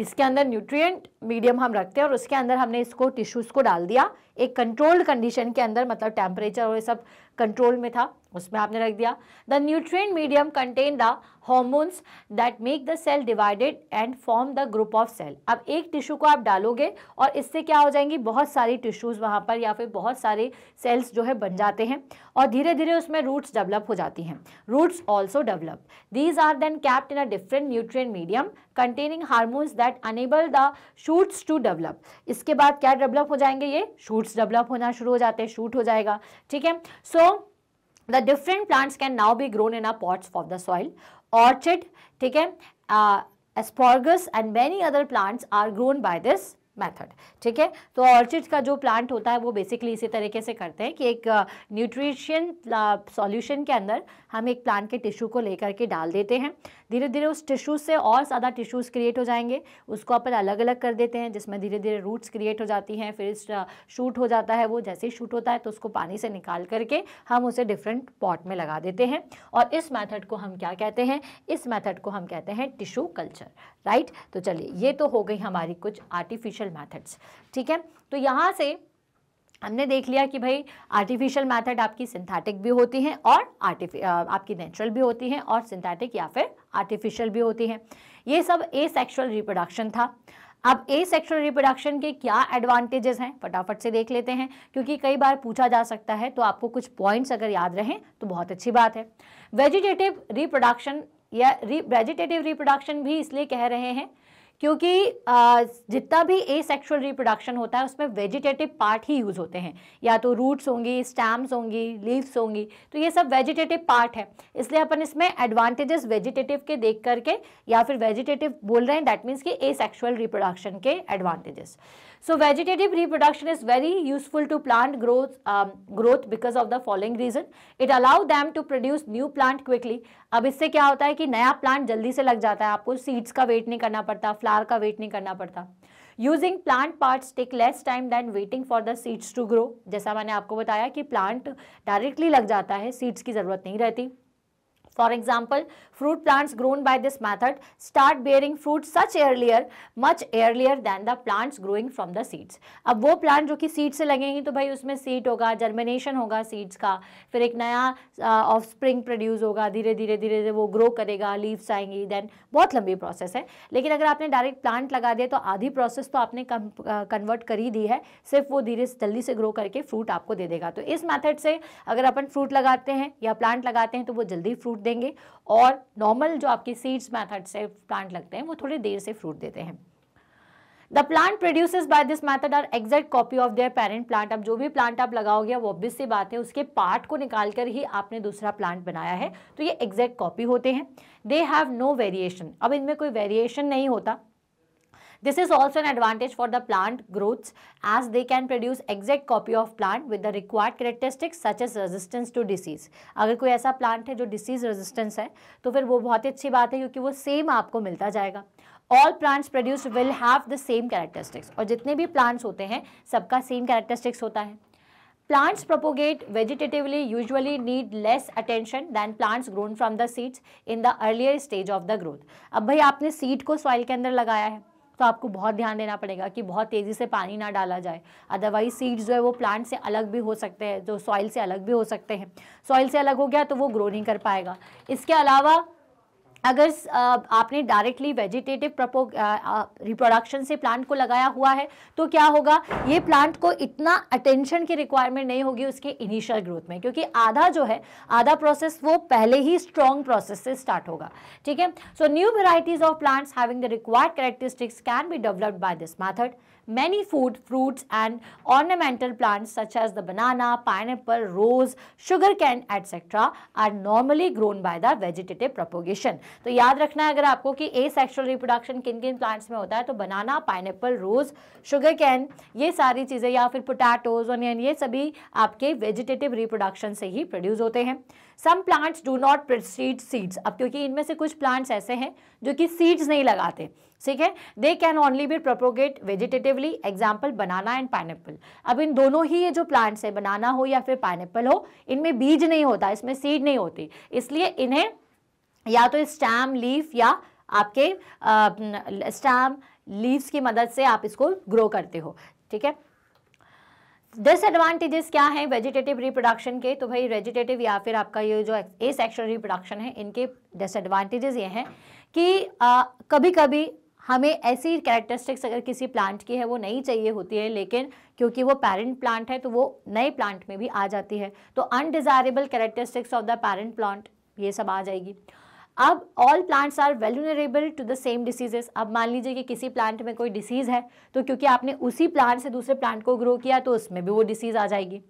A: इसके अंदर न्यूट्रिएंट मीडियम हम रखते हैं और उसके अंदर हमने इसको टिश्यूज़ को डाल दिया एक कंट्रोल्ड कंडीशन के अंदर मतलब टेम्परेचर और ये सब कंट्रोल में था उसमें आपने रख दिया the nutrient medium contain the hormones that make the cell divided and form the group of cell अब एक टिश्यू को आप डालोगे और इससे क्या हो जाएंगी बहुत सारी टिश्यूज़ वहाँ पर या फिर बहुत सारे सेल्स जो है बन जाते हैं और धीरे धीरे उसमें रूट्स डेवलप हो जाती हैं roots also develop these are then kept in a different nutrient medium containing hormones that enable the shoots to develop इसके बाद क्या डेवलप हो जाएंगे ये शूट्स डेवलप होना शुरू हो जाते हैं शूट हो जाएगा ठीक है so the different plants can now be grown in our pots for the soil. Orchid, okay, uh, asparagus and many other plants are grown by this method ठीक है तो ऑर्चिड का जो प्लांट होता है वो बेसिकली इसी तरीके से करते हैं कि एक न्यूट्रिशन सॉल्यूशन के अंदर हम एक प्लांट के टिश्यू को लेकर के डाल देते हैं धीरे धीरे उस टिश्यू से और ज़्यादा टिश्यूज़ क्रिएट हो जाएंगे उसको अपन अलग अलग कर देते हैं जिसमें धीरे धीरे रूट्स क्रिएट हो जाती हैं फिर शूट हो जाता है वो जैसे ही शूट होता है तो उसको पानी से निकाल करके हम उसे डिफरेंट पॉट में लगा देते हैं और इस मैथड को हम क्या कहते हैं इस मैथड को हम कहते हैं टिशू कल्चर राइट तो चलिए ये तो हो गई हमारी कुछ आर्टिफिशियल मैथड्स ठीक है तो यहाँ से हमने देख लिया कि भाई आर्टिफिशियल मेथड आपकी सिंथेटिक भी होती हैं और आर्टिफि आपकी नेचुरल भी होती हैं और सिंथेटिक या फिर आर्टिफिशियल भी होती हैं ये सब ए सेक्शुअल रिप्रोडक्शन था अब ए सेक्शुअल रिप्रोडक्शन के क्या एडवांटेजेस हैं फटाफट से देख लेते हैं क्योंकि कई बार पूछा जा सकता है तो आपको कुछ पॉइंट्स अगर याद रहें तो बहुत अच्छी बात है वेजिटेटिव रिप्रोडक्शन या री वेजिटेटिव रिप्रोडक्शन भी इसलिए कह रहे हैं क्योंकि जितना भी ए सेक्शुअल रिप्रोडक्शन होता है उसमें वेजिटेटिव पार्ट ही यूज़ होते हैं या तो रूट्स होंगी स्टैम्स होंगी लीव्स होंगी तो ये सब वेजिटेटिव पार्ट है इसलिए अपन इसमें एडवांटेजेस वेजिटेटिव के देख करके या फिर वेजिटेटिव बोल रहे हैं दैट मीन्स कि ए सेक्शुअल रिप्रोडक्शन के advantages so vegetative reproduction is very useful to plant growth um, growth because of the following reason it allow them to produce new plant quickly अब इससे क्या होता है कि नया प्लांट जल्दी से लग जाता है आपको सीड्स का वेट नहीं करना पड़ता फ्लावर का वेट नहीं करना पड़ता using plant parts take less time than waiting for the seeds to grow जैसा मैंने आपको बताया कि प्लांट डायरेक्टली लग जाता है सीड्स की ज़रूरत नहीं रहती for example Fruit plants grown by this method start bearing fruit such earlier, much earlier than the plants growing from the seeds. अब वो plant जो कि seed से लगेंगी तो भाई उसमें seed होगा, germination होगा seeds का, फिर एक नया ऑफ स्प्रिंग प्रोड्यूस होगा धीरे धीरे धीरे धीरे वो ग्रो करेगा लीव्स आएंगी देन बहुत लंबी प्रोसेस है लेकिन अगर आपने डायरेक्ट प्लांट लगा दिया तो आधी प्रोसेस तो आपने कन्वर्ट कर ही दी है सिर्फ वो धीरे जल्दी से ग्रो करके फ्रूट आपको दे देगा तो इस मैथड से अगर अपन फ्रूट लगाते हैं या प्लांट लगाते हैं तो वो जल्दी फ्रूट देंगे और नॉर्मल जो आपके सीड्स मैथड से प्लांट लगते हैं वो थोड़ी देर से फ्रूट देते हैं the plant produce by this method are exact copy of their parent plant अब जो भी प्लांट आप लगाओगे वो ऑब्वियस सी बात है उसके पार्ट को निकाल कर ही आपने दूसरा प्लांट बनाया है तो ये एग्जैक्ट कॉपी होते हैं दे हैव नो वेरिएशन अब इनमें कोई वेरिएशन नहीं होता This is also an advantage for the plant growths as they can produce exact copy of plant with the required characteristics such as resistance to disease. अगर कोई ऐसा plant है जो disease resistance है तो फिर वो बहुत ही अच्छी बात है क्योंकि वो same आपको मिलता जाएगा all plants produced will have the same characteristics और जितने भी प्लांट्स होते हैं सबका सेम कैरेक्टरिस्टिक्स होता है plants propagate vegetatively usually need less attention than plants grown from the seeds in the earlier stage of the growth अब भाई आपने seed को soil के अंदर लगाया है तो आपको बहुत ध्यान देना पड़ेगा कि बहुत तेज़ी से पानी ना डाला जाए अदरवाइज सीड्स जो है वो प्लांट से अलग भी हो सकते हैं जो सॉइल से अलग भी हो सकते हैं सॉइल से अलग हो गया तो वो ग्रो नहीं कर पाएगा इसके अलावा अगर आपने डायरेक्टली वेजिटेटिव प्रपो रिप्रोडक्शन से प्लांट को लगाया हुआ है तो क्या होगा ये प्लांट को इतना अटेंशन की रिक्वायरमेंट नहीं होगी उसके इनिशियल ग्रोथ में क्योंकि आधा जो है आधा प्रोसेस वो पहले ही स्ट्रॉन्ग प्रोसेस से स्टार्ट होगा ठीक है so new varieties of plants having the required characteristics can be developed by this method many food, fruits and ornamental plants such as the banana, pineapple, rose, sugarcane etc. are normally grown by the vegetative propagation. to yaad rakhna hai agar aapko ki asexual reproduction kin kin plants mein hota hai to banana, pineapple, rose, sugarcane ye sari cheeze ya fir potatoes onion ye sabhi aapke vegetative reproduction se hi produce hote hain some plants do not produce seeds अब क्योंकि इनमें से कुछ plants ऐसे हैं जो कि seeds नहीं लगाते ठीक है they can only be propagate vegetatively example banana and pineapple अब इन दोनों ही ये जो प्लांट्स है बनाना हो या फिर पाइनएप्पल हो इनमें बीज नहीं होता इसमें सीड नहीं होती इसलिए इन्हें या तो स्टैम लीफ या आपके स्टैम लीव्स की मदद से आप इसको ग्रो करते हो ठीक है डिसएडवांटेजेस क्या हैं वेजिटेटिव रिप्रोडक्शन के तो भाई वेजिटेटिव या फिर आपका ये जो ए सेक्शुअल रिप्रोडक्शन है इनके डिसएडवांटेजेस ये हैं कि आ, कभी कभी हमें ऐसी कैरेक्टरिस्टिक्स अगर किसी प्लांट की है वो नहीं चाहिए होती है लेकिन क्योंकि वो पेरेंट प्लांट है तो वो नए प्लांट में भी आ जाती है तो undesirable characteristics of the parent plant ये सब आ जाएगी अब all plants are vulnerable to the same diseases अब मान लीजिए कि किसी प्लांट में कोई डिसीज़ है तो क्योंकि आपने उसी प्लांट से दूसरे प्लांट को ग्रो किया तो उसमें भी वो डिसीज़ आ जाएगी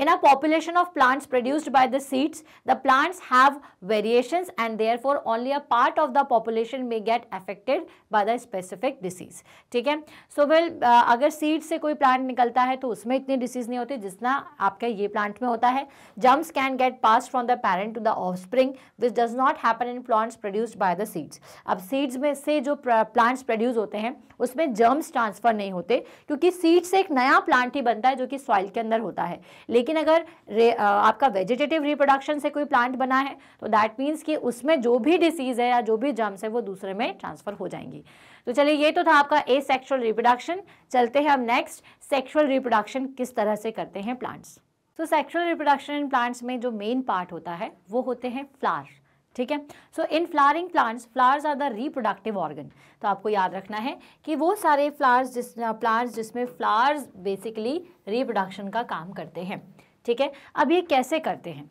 A: In a population of plants produced by the seeds, the plants have variations and therefore only a part of the population may get affected by the specific disease. ठीक है so so, well well, uh, अगर seed से कोई plant निकलता है तो उसमें इतनी डिसीज नहीं होती जितना आपका ये प्लांट में होता है germs can get pass from the parent to the offspring which does not happen in plants produced by the seeds अब सीड्स में से जो प्लांट्स प्रोड्यूस होते हैं उसमें जर्म्स ट्रांसफर नहीं होते क्योंकि सीड से एक नया प्लांट ही बनता है जो कि सॉइल के अंदर होता है लेकिन लेकिन अगर आपका वेजिटेटिव रिप्रोडक्शन से कोई प्लांट बना है तो दैट मीन्स कि उसमें जो भी डिसीज़ है या जो भी जर्म्स है वो दूसरे में ट्रांसफ़र हो जाएंगी तो चलिए ये तो था आपका ए सेक्शुअल रिप्रोडक्शन चलते हैं अब नेक्स्ट सेक्शुअल रिप्रोडक्शन किस तरह से करते हैं प्लांट्स तो सेक्शुअल रिप्रोडक्शन इन प्लांट्स में जो मेन पार्ट होता है वो होते हैं फ्लार ठीक है so in flowering plants flowers are the reproductive organ तो आपको याद रखना है कि वो सारे फ्लावर्स जिस प्लांट्स जिसमें फ्लावर्स बेसिकली रिप्रोडक्शन का काम करते हैं ठीक है अब ये कैसे करते हैं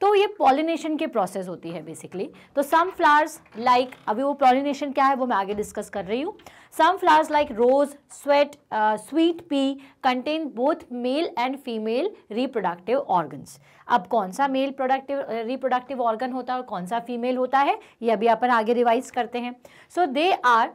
A: तो ये पॉलिनेशन के प्रोसेस होती है बेसिकली तो सम फ्लावर्स लाइक अभी वो पॉलिनेशन क्या है वो मैं आगे डिस्कस कर रही हूँ Some flowers like rose, sweat, uh, sweet pea contain both male and female reproductive organs. अब कौन सा मेल प्रोडक्टिव रिप्रोडक्टिव ऑर्गन होता है और कौन सा फीमेल होता है ये अभी अपन आगे रिवाइज करते हैं सो दे आर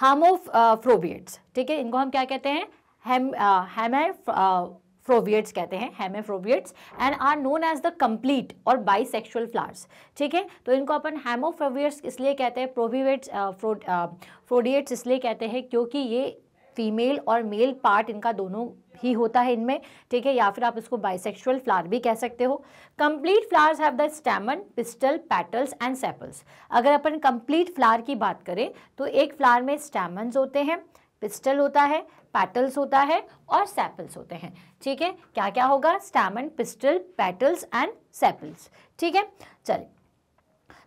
A: हामोफ्रोबियट्स ठीक है इनको हम क्या कहते हैं हेम हेमेफ्रो uh, फ्रोवियट्स कहते हैं hermaphrodites and are known as the complete or bisexual flowers ठीक है तो इनको अपन हेमोफ्रोवियट्स इसलिए कहते हैं प्रोविवेट्स फ्रोडियट्स इसलिए कहते हैं क्योंकि ये फीमेल और मेल पार्ट इनका दोनों ही होता है इनमें ठीक है या फिर आप इसको बाइसेक्शुअल फ्लावर भी कह सकते हो complete flowers have the stamen pistil petals and sepals अगर अपन कंप्लीट फ्लावर की बात करें तो एक फ्लावर में स्टैमन होते हैं पिस्टल होता है पैटल्स होता है और सेपल्स होते हैं ठीक है क्या क्या होगा stamen pistil petals and sepals ठीक है चलिए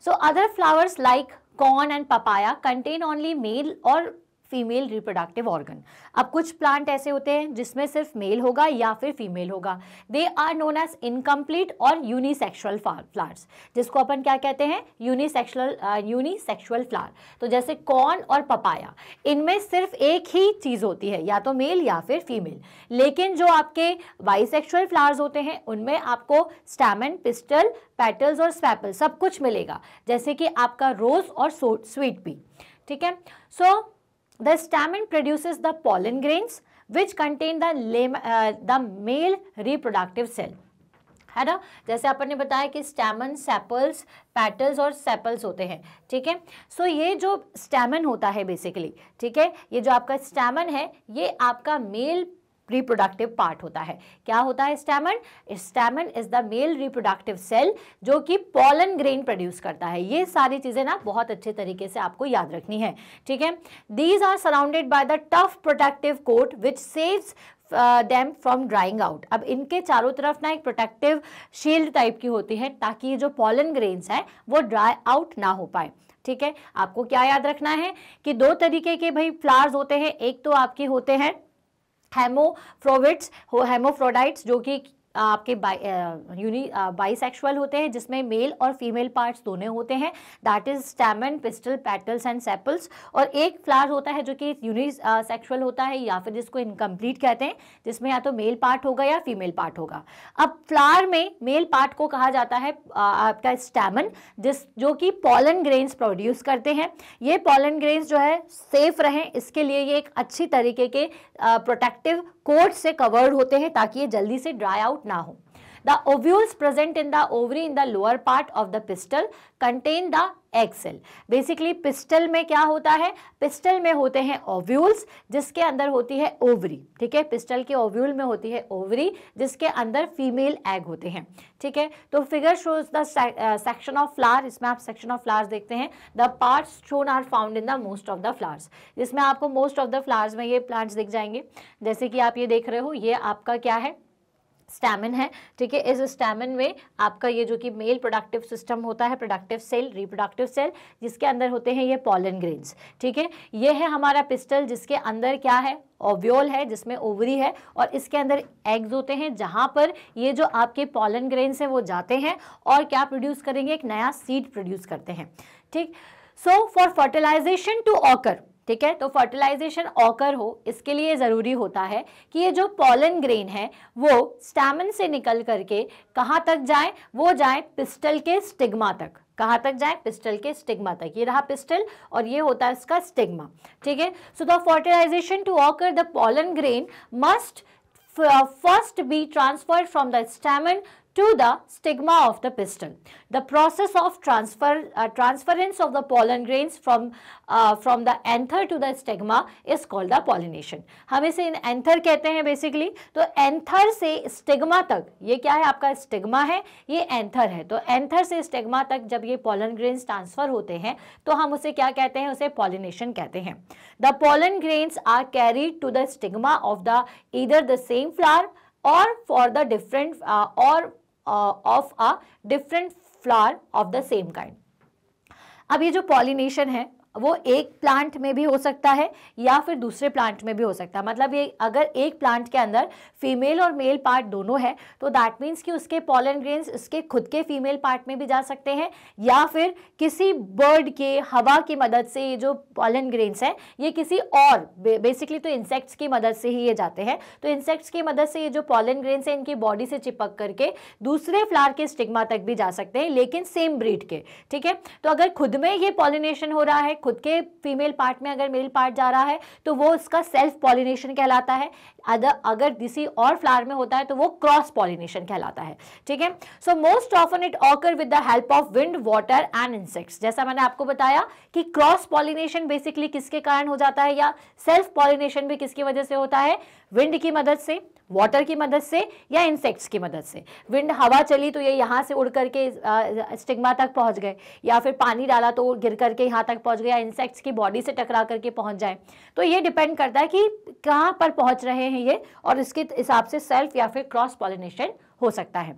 A: so other flowers like corn and papaya contain only male और फीमेल रिप्रोडक्टिव ऑर्गन अब कुछ प्लांट ऐसे होते हैं जिसमें सिर्फ मेल होगा या फिर फीमेल होगा they are known as incomplete or unisexual flowers जिसको अपन क्या कहते हैं यूनिसेक्सुअल यूनिसेक्सुअल फ्लावर तो जैसे कॉर्न और पपाया इनमें सिर्फ एक ही चीज़ होती है या तो मेल या फिर फीमेल लेकिन जो आपके बाइसेक्सुअल फ्लावर्स होते हैं उनमें आपको स्टैमन पिस्टल पेटल्स और स्वैपल सब कुछ मिलेगा जैसे कि आपका रोज़ और स्वीट पी ठीक है so so, The stamen produces the pollen grains which contain the, lame, uh, the male reproductive cell. है ना जैसे अपन ने बताया कि स्टैमन सेपल्स पैटल्स और सेपल्स होते हैं ठीक है सो so, ये जो स्टैमन होता है बेसिकली ठीक है ये जो आपका स्टैमन है ये आपका मेल रिप्रोडक्टिव पार्ट होता है क्या होता है stamen stamen is the male reproductive cell जो कि पॉलन ग्रेन प्रोड्यूस करता है ये सारी चीज़ें ना बहुत अच्छे तरीके से आपको याद रखनी है ठीक है these are surrounded by the tough protective coat which saves them from drying out अब इनके चारों तरफ ना एक प्रोटेक्टिव शील्ड टाइप की होती है ताकि ये जो पॉलन ग्रेन्स हैं वो ड्राई आउट ना हो पाए ठीक है आपको क्या याद रखना है कि दो तरीके के भाई फ्लावर्स होते हैं एक तो आपके होते हैं हेमोफ्रोविट्स हेमोफ्रोडाइट्स जो कि आपके बाई यूनि बाइसेक्सुअल होते हैं जिसमें मेल और फीमेल पार्ट्स दोनों होते हैं that is stamen pistil petals and sepals और एक फ्लावर होता है जो कि यूनिसेक्सुअल होता है या फिर जिसको इनकम्प्लीट कहते हैं जिसमें या तो मेल पार्ट होगा या फीमेल पार्ट होगा अब फ्लावर में मेल पार्ट को कहा जाता है आपका स्टैमन जिस जो कि पॉलन ग्रेन्स प्रोड्यूस करते हैं ये पॉलन ग्रेन्स जो है सेफ रहें इसके लिए ये एक अच्छी तरीके के प्रोटेक्टिव कोट से कवर्ड होते हैं ताकि ये जल्दी से ड्राई आउट ना हो The ovules present in the ovary in the lower part of the pistil contain the excel basically pistil में क्या होता है पिस्टल में होते हैं ओव्यूल्स जिसके अंदर होती है ओवरी ठीक है पिस्टल के ओव्यूल में होती है ओवरी जिसके अंदर फीमेल एग होते हैं ठीक है तो figure shows the section of flower इसमें आप सेक्शन ऑफ फ्लावर्स देखते हैं the part shown are found in the most of the flowers जिसमें आपको मोस्ट ऑफ द फ्लावर्स में ये प्लांट्स दिख जाएंगे जैसे कि आप ये देख रहे हो ये आपका क्या है स्टैमिन है ठीक है इस स्टैमिन में आपका ये जो कि मेल प्रोडक्टिव सिस्टम होता है प्रोडक्टिव सेल रिप्रोडक्टिव सेल जिसके अंदर होते हैं ये पॉलन ग्रेन्स ठीक है ये है हमारा पिस्टल जिसके अंदर क्या है ओव्योल है जिसमें ओवरी है और इसके अंदर एग्ज होते हैं जहाँ पर ये जो आपके पॉलन ग्रेन्स हैं वो जाते हैं और क्या प्रोड्यूस करेंगे एक नया सीड प्रोड्यूस करते हैं ठीक so for fertilization to occur ठीक है तो फर्टिलाइजेशन ऑकर हो इसके लिए ज़रूरी होता है कि ये जो पॉलन ग्रेन है वो स्टैमिन से निकल करके कहाँ तक जाए वो जाए पिस्टल के स्टिग्मा तक कहाँ तक जाए पिस्टल के स्टिग्मा तक ये रहा पिस्टल और ये होता है इसका स्टिग्मा ठीक है so the fertilization to occur the pollen grain must first be transferred from the stamen to the stigma of the piston The process of transfer, uh, transference of the pollen grains from, uh, from the anther to the stigma is called the pollination. hum ise in anther kehte hain basically. to anther se stigma tak ye kya hai aapka stigma hai ye anther hai to anther se stigma tak jab ye pollen grains transfer hote hain to hum use kya kehte hain use pollination kehte hain The pollen grains are carried to the stigma of the either the same flower or for the different uh, or of a different flower of the same kind अब ये जो pollination है वो एक plant में भी हो सकता है या फिर दूसरे प्लांट में भी हो सकता है मतलब ये अगर एक प्लांट के अंदर फीमेल और मेल पार्ट दोनों है तो दैट मीन्स कि उसके पॉलन ग्रेन्स उसके खुद के फीमेल पार्ट में भी जा सकते हैं या फिर किसी बर्ड के हवा की मदद से ये जो पॉलन ग्रेन्स हैं ये किसी और बेसिकली तो इंसेक्ट्स की मदद से ही ये जाते हैं तो इंसेक्ट्स की मदद से ये जो पॉलन ग्रेन्स हैं इनकी बॉडी से चिपक करके दूसरे फ्लार के स्टिग्मा तक भी जा सकते हैं लेकिन सेम ब्रीड के ठीक है तो अगर खुद में ये पॉलिनेशन हो रहा है खुद के फीमेल पार्ट में अगर मेल पार्ट जा रहा है तो वो उसका सेल्फ पॉलिनेशन कहलाता है अगर किसी और फ्लावर में होता है तो वो क्रॉस पॉलिनेशन कहलाता है ठीक है so most often it occur with the help of wind water and insects जैसा मैंने आपको बताया कि क्रॉस पॉलिनेशन बेसिकली किसके कारण हो जाता है या सेल्फ पॉलिनेशन भी किसकी वजह से होता है विंड की मदद से वाटर की मदद से या इंसेक्ट्स की मदद से विंड हवा चली तो ये यहाँ से उड़ करके स्टिग्मा तक पहुँच गए या फिर पानी डाला तो गिर करके यहाँ तक पहुँच गया या इंसेक्ट्स की बॉडी से टकरा करके पहुँच जाए तो ये डिपेंड करता है कि कहाँ पर पहुँच रहे हैं ये और इसके हिसाब से सेल्फ या फिर क्रॉस पॉलिनेशन हो सकता है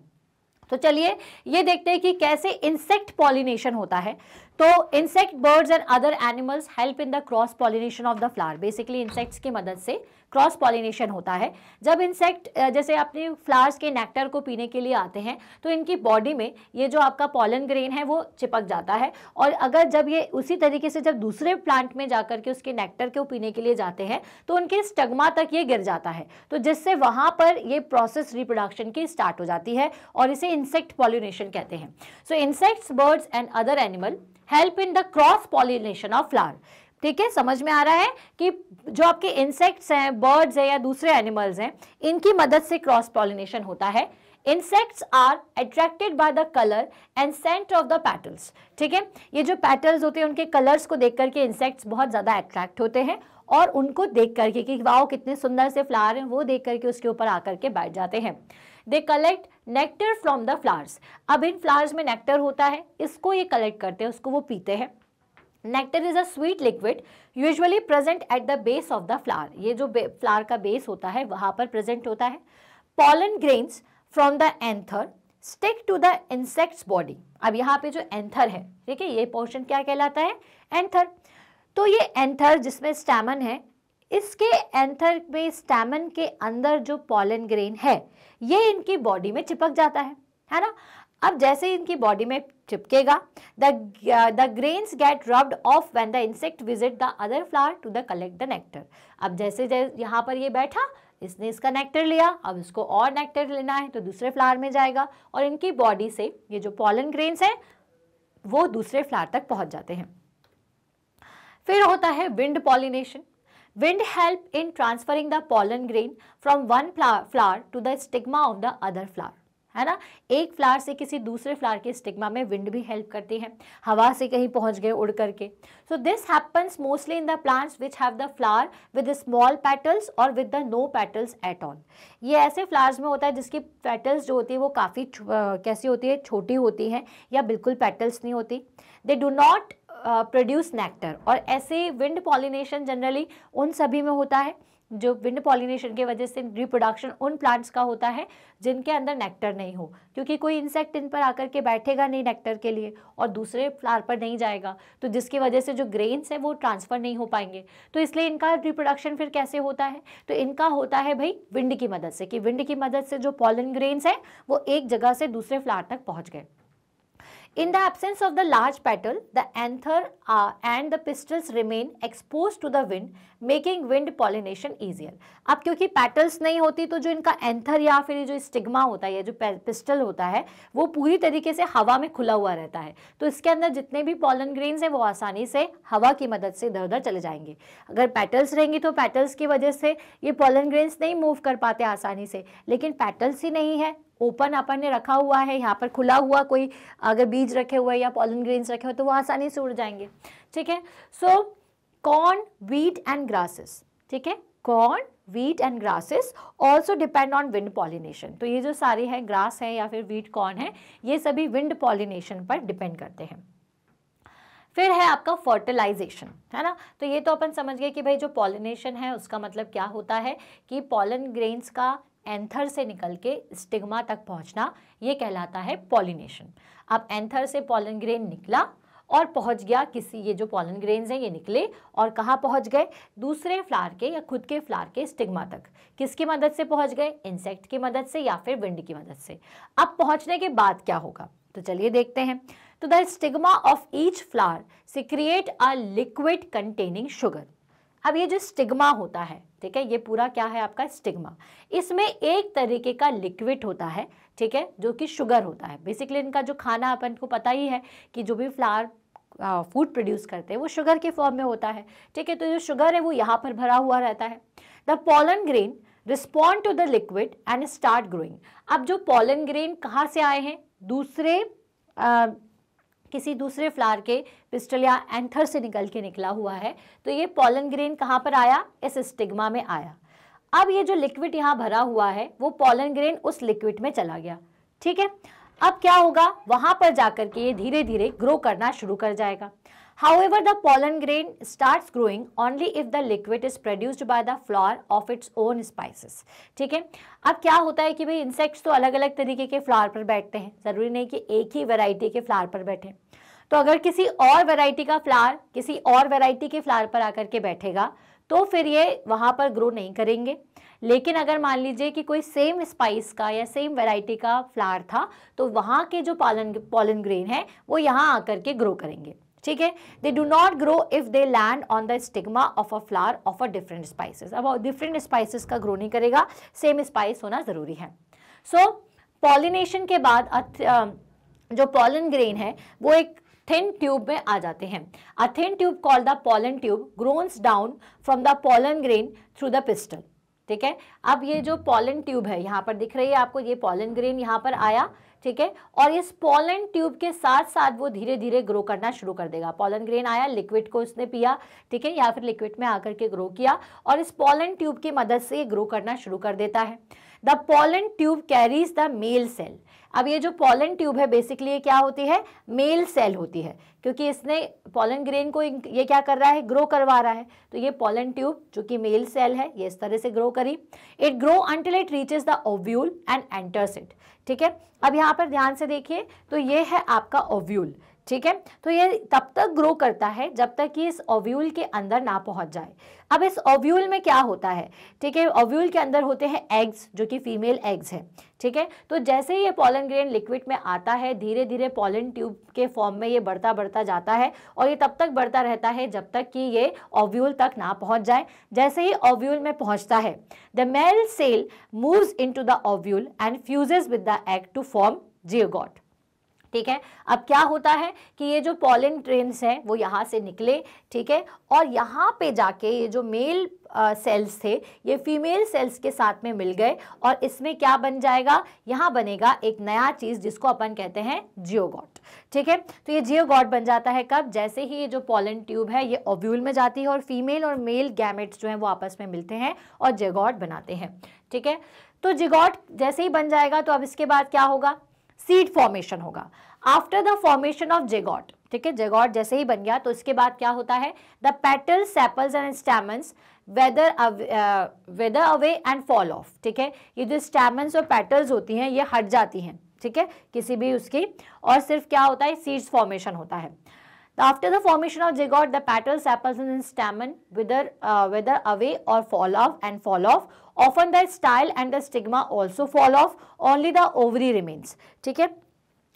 A: तो चलिए ये देखते हैं कि कैसे इंसेक्ट पॉलिनेशन होता है तो insect birds and other animals help in the cross pollination of the flower basically insects की मदद से क्रॉस पॉलिनेशन होता है जब इंसेक्ट जैसे अपने फ्लावर्स के नेक्टर को पीने के लिए आते हैं तो इनकी बॉडी में ये जो आपका पॉलन ग्रेन है वो चिपक जाता है और अगर जब ये उसी तरीके से जब दूसरे प्लांट में जाकर के उसके नेक्टर को पीने के लिए जाते हैं तो उनके स्टगमा तक ये गिर जाता है तो जिससे वहाँ पर ये प्रोसेस रिप्रोडक्शन की स्टार्ट हो जाती है और इसे इंसेक्ट पॉलिनेशन कहते हैं so insects birds and other animal help in the cross pollination of flower ठीक है समझ में आ रहा है कि जो आपके इंसेक्ट्स हैं बर्ड्स हैं या दूसरे एनिमल्स हैं इनकी मदद से क्रॉस पॉलिनेशन होता है insects are attracted by the colour and scent of the petals ठीक है ये जो पैटल्स होते हैं उनके कलर्स को देख करके इंसेक्ट्स बहुत ज़्यादा अट्रैक्ट होते हैं और उनको देख करके कि वाओ कितने सुंदर से फ्लावर हैं वो देख करके उसके ऊपर आकर के बैठ जाते हैं they collect nectar from the flowers अब इन फ्लावर्स में नेक्टर होता है इसको ये कलेक्ट करते हैं उसको वो पीते हैं nectar is a sweet liquid usually present at the base of the flower ये जो फ्लावर का बेस होता है वहां पर प्रेजेंट होता है pollen grains from the anther stick to the insects body अब यहाँ पे जो एंथर है ठीक है ये पोर्शन क्या कहलाता है एंथर तो ये एंथर जिसमें स्टैमन है इसके एंथर में स्टैमन के अंदर जो पॉलन ग्रेन है ये इनकी बॉडी में चिपक जाता है है ना अब जैसे इनकी बॉडी में चिपकेगा the grains get rubbed off when the insect visit the other flower to the collect the nectar अब जैसे जैसे यहाँ पर ये बैठा इसने इसका नेक्टर लिया अब इसको और नेक्टर लेना है तो दूसरे फ्लावर में जाएगा और इनकी बॉडी से ये जो पॉलन ग्रेन्स हैं वो दूसरे फ्लावर तक पहुँच जाते हैं फिर होता है wind pollination wind help in transferring the pollen grain from one flower to the stigma of the other flower है ना एक फ्लावर से किसी दूसरे फ्लावर के स्टिग्मा में विंड भी हेल्प करती है हवा से कहीं पहुंच गए उड़ करके so this happens mostly in the plants which have the flower with small petals or with the no petals at all ये ऐसे फ्लावर्स में होता है जिसकी पैटल्स जो होती है वो काफ़ी कैसी होती है छोटी होती है या बिल्कुल पैटल्स नहीं होती they do not produce nectar और ऐसे विंड पॉलिनेशन जनरली उन सभी में होता है जो विंड पॉलिनेशन के वजह से रिप्रोडक्शन उन प्लांट्स का होता है जिनके अंदर नेक्टर नहीं हो क्योंकि कोई इंसेक्ट इन पर आकर के बैठेगा नहीं नेक्टर के लिए और दूसरे फ्लावर पर नहीं जाएगा तो जिसकी वजह से जो ग्रेन्स हैं वो ट्रांसफ़र नहीं हो पाएंगे तो इसलिए इनका रिप्रोडक्शन फिर कैसे होता है तो इनका होता है भाई विंड की मदद से कि विंड की मदद से जो पॉलन ग्रेन्स हैं वो एक जगह से दूसरे फ्लावर तक पहुँच गए in the absence of the large petal the anther and the pistils remain expose to the wind making wind pollination easier अब क्योंकि पैटल्स नहीं होती तो जो इनका एंथर या फिर जो स्टिग्मा होता है या जो पिस्टल होता है वो पूरी तरीके से हवा में खुला हुआ रहता है तो इसके अंदर जितने भी पॉलन ग्रेन्स हैं वो आसानी से हवा की मदद से इधर उधर चले जाएंगे अगर पैटल्स रहेंगी तो पैटल्स की वजह से ये पॉलन ग्रेन्स नहीं मूव कर पाते आसानी से लेकिन पैटल्स ही नहीं है ओपन अपन ने रखा हुआ है यहाँ पर खुला हुआ कोई अगर बीज रखे हुए या पॉलन ग्रेन्स रखे हुए तो वो आसानी से उड़ जाएंगे ठीक है so so, corn wheat and grasses ठीक है corn wheat and grasses also depend on wind pollination तो ये जो सारे हैं grass है या फिर wheat corn है ये सभी wind pollination पर depend करते हैं फिर है आपका फर्टिलाइजेशन है ना तो ये तो अपन समझ गए कि भाई जो पॉलिनेशन है उसका मतलब क्या होता है कि पॉलन ग्रेन्स का एंथर से निकल के स्टिग्मा तक पहुंचना ये कहलाता है पॉलिनेशन अब एंथर से पॉलन ग्रेन निकला और पहुंच गया किसी ये जो पॉलन ग्रेन्स हैं ये निकले और कहाँ पहुंच गए दूसरे फ्लावर के या खुद के फ्लावर के स्टिग्मा तक किसकी मदद से पहुंच गए इंसेक्ट की मदद से या फिर विंड की मदद से अब पहुंचने के बाद क्या होगा तो चलिए देखते हैं तो the stigma of each flower create a liquid containing sugar अब ये जो स्टिग्मा होता है ठीक है ये पूरा क्या है आपका स्टिग्मा इसमें एक तरीके का लिक्विड होता है ठीक है जो कि शुगर होता है बेसिकली इनका जो खाना अपन को पता ही है कि जो भी फ्लावर फूड प्रोड्यूस करते हैं वो शुगर के फॉर्म में होता है ठीक है तो जो शुगर है वो यहाँ पर भरा हुआ रहता है the pollen grain respond to the liquid and start growing अब जो पॉलन ग्रेन कहाँ से आए हैं दूसरे आ, किसी दूसरे फ्लावर के पिस्टल या एंथर से निकल के निकला हुआ है तो ये पॉलन ग्रेन कहाँ पर आया इस स्टिग्मा में आया अब ये जो लिक्विड यहाँ भरा हुआ है वो पॉलन ग्रेन उस लिक्विड में चला गया ठीक है अब क्या होगा वहां पर जाकर के ये धीरे धीरे ग्रो करना शुरू कर जाएगा ever the pollen grain start growing only if the liquid is produced by the flower of its own species ठीक है अब क्या होता है कि भाई इंसेक्ट्स तो अलग अलग तरीके के फ्लॉर पर बैठते हैं ज़रूरी नहीं कि एक ही वेराइटी के फ्लॉर पर बैठे तो अगर किसी और वेराइटी का फ्लॉर किसी और वेराइटी के फ्लॉर पर आकर के बैठेगा तो फिर ये वहाँ पर ग्रो नहीं करेंगे लेकिन अगर मान लीजिए कि कोई सेम स्पाइस का या सेम वैरायटी का फ्लावर था तो वहाँ के जो पॉलन पॉलन ग्रेन है वो यहाँ आकर के ग्रो करेंगे ठीक है they do not grow if they land on the stigma of a flower of a different species अब डिफरेंट स्पाइसेस का ग्रो नहीं करेगा सेम स्पाइस होना ज़रूरी है सो so, पॉलिनेशन के बाद जो पॉलन ग्रेन है वो एक थिन ट्यूब में आ जाते हैं a thin tube call the pollen tube grows down from the pollen grain through the pistil ठीक है अब ये जो पॉलन ट्यूब है यहाँ पर दिख रही है आपको ये पॉलन ग्रेन यहाँ पर आया ठीक है और इस पॉलन ट्यूब के साथ साथ वो धीरे धीरे ग्रो करना शुरू कर देगा पॉलन ग्रेन आया लिक्विड को उसने पिया ठीक है या फिर लिक्विड में आकर के ग्रो किया और इस पॉलन ट्यूब की मदद से ग्रो करना शुरू कर देता है the pollen tube carries the male cell अब ये जो पॉलन ट्यूब है बेसिकली ये क्या होती है मेल सेल होती है क्योंकि इसने पॉलन ग्रेन को ये क्या कर रहा है ग्रो करवा रहा है तो ये पॉलन ट्यूब जो कि मेल सेल है ये इस तरह से ग्रो करी it grow until it reaches the ovule and enters it ठीक है अब यहाँ पर ध्यान से देखिए तो ये है आपका ओव्यूल ठीक है तो ये तब तक ग्रो करता है जब तक कि इस ओव्यूल के अंदर ना पहुंच जाए अब इस ओव्यूल में क्या होता है ठीक है ओव्यूल के अंदर होते हैं एग्स जो कि फीमेल एग्स है ठीक है तो जैसे ही ये पॉलन ग्रेन लिक्विड में आता है धीरे धीरे पॉलन ट्यूब के फॉर्म में ये बढ़ता बढ़ता जाता है और ये तब तक बढ़ता रहता है जब तक कि ये ओव्यूल तक ना पहुंच जाए जैसे ही ओव्यूल में पहुंचता है the male cell moves to the ovule and fuses with the egg to form zygote ठीक है अब क्या होता है कि ये जो पॉलिन ट्रेन्स हैं वो यहाँ से निकले ठीक है और यहाँ पे जाके ये जो मेल सेल्स थे ये फीमेल सेल्स के साथ में मिल गए और इसमें क्या बन जाएगा यहाँ बनेगा एक नया चीज़ जिसको अपन कहते हैं जियोगॉट ठीक है तो ये जियोगॉट बन जाता है कब जैसे ही ये जो पॉलन ट्यूब है ये ओव्यूल में जाती है और फीमेल और मेल गैमेट्स जो हैं वो आपस में मिलते हैं और जेगॉट बनाते हैं ठीक है तो जिगॉट जैसे ही बन जाएगा तो अब इसके बाद क्या होगा सीड फॉर्मेशन होगा after the formation of zygote ठीक है जेगॉट जैसे ही बन गया तो इसके बाद क्या होता है the petal sepals and stem wither wither away and fall off ठीक है ये जो स्टेमन्स और पेटल्स होती हैं ये हट जाती हैं ठीक है किसी भी उसकी और सिर्फ क्या होता है सीड्स फॉर्मेशन होता है after the formation of zygote दैटल petals sepals and stamen wither away और fall off and fall off often the style and the stigma also fall off only the ovary remains ठीक है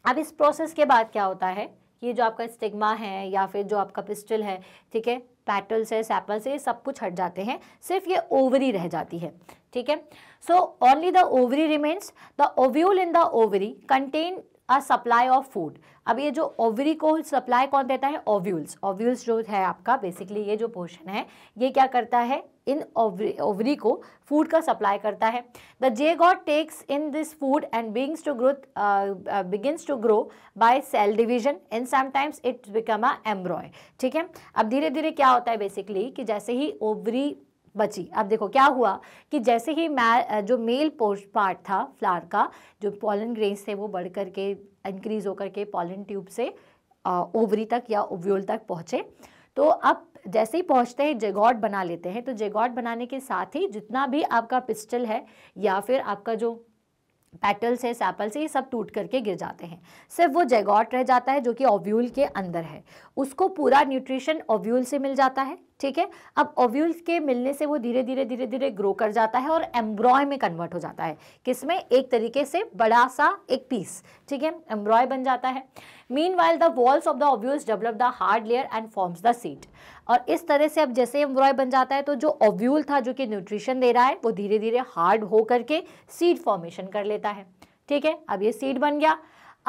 A: अब इस process के बाद क्या होता है ये जो आपका स्टिग्मा है या फिर जो आपका पिस्टल है ठीक है पैटल्स है सैपल है सब कुछ हट जाते हैं सिर्फ ये ओवरी रह जाती है ठीक है so only the ovary remains the ovule in the ovary contain a supply of food अब ये जो ओवरी को सप्लाई कौन देता है ओव्यूल्स ओव्यूल्स जो है आपका बेसिकली ये जो पोर्शन है ये क्या करता है इन ओवरी को फूड का सप्लाई करता है the zygote takes in this food and begins to growth begins to grow by cell division and sometimes it become a embryo ठीक है अब धीरे धीरे क्या होता है बेसिकली कि जैसे ही ओवरी बची अब देखो क्या हुआ कि जैसे ही मै जो मेल पोस्ट पार्ट था फ्लावर का जो पॉलन ग्रेन्स थे वो बढ़ करके इंक्रीज होकर के पॉलन ट्यूब से ओवरी तक या ओव्यूल तक पहुँचे तो अब जैसे ही पहुंचते हैं जेगॉट बना लेते हैं तो जेगॉट बनाने के साथ ही जितना भी आपका पिस्टल है या फिर आपका जो पेटल्स है सैपल्स है ये सब टूट करके गिर जाते हैं सिर्फ वो जेगॉट रह जाता है जो कि ओव्यूल के अंदर है उसको पूरा न्यूट्रिशन ओव्यूल से मिल जाता है ठीक है अब ओव्यूल्स के मिलने से वो धीरे धीरे धीरे धीरे ग्रो कर जाता है और एम्ब्रॉय में कन्वर्ट हो जाता है किसमें एक तरीके से बड़ा सा एक पीस ठीक है एम्ब्रॉय बन जाता है meanwhile the walls of the ovules develop the hard layer and forms the seed और इस तरह से अब जैसे एम्ब्रॉय बन जाता है तो जो ओव्यूल था जो कि न्यूट्रिशन दे रहा है वो धीरे धीरे हार्ड हो करके सीड फॉर्मेशन कर लेता है ठीक है अब ये सीड बन गया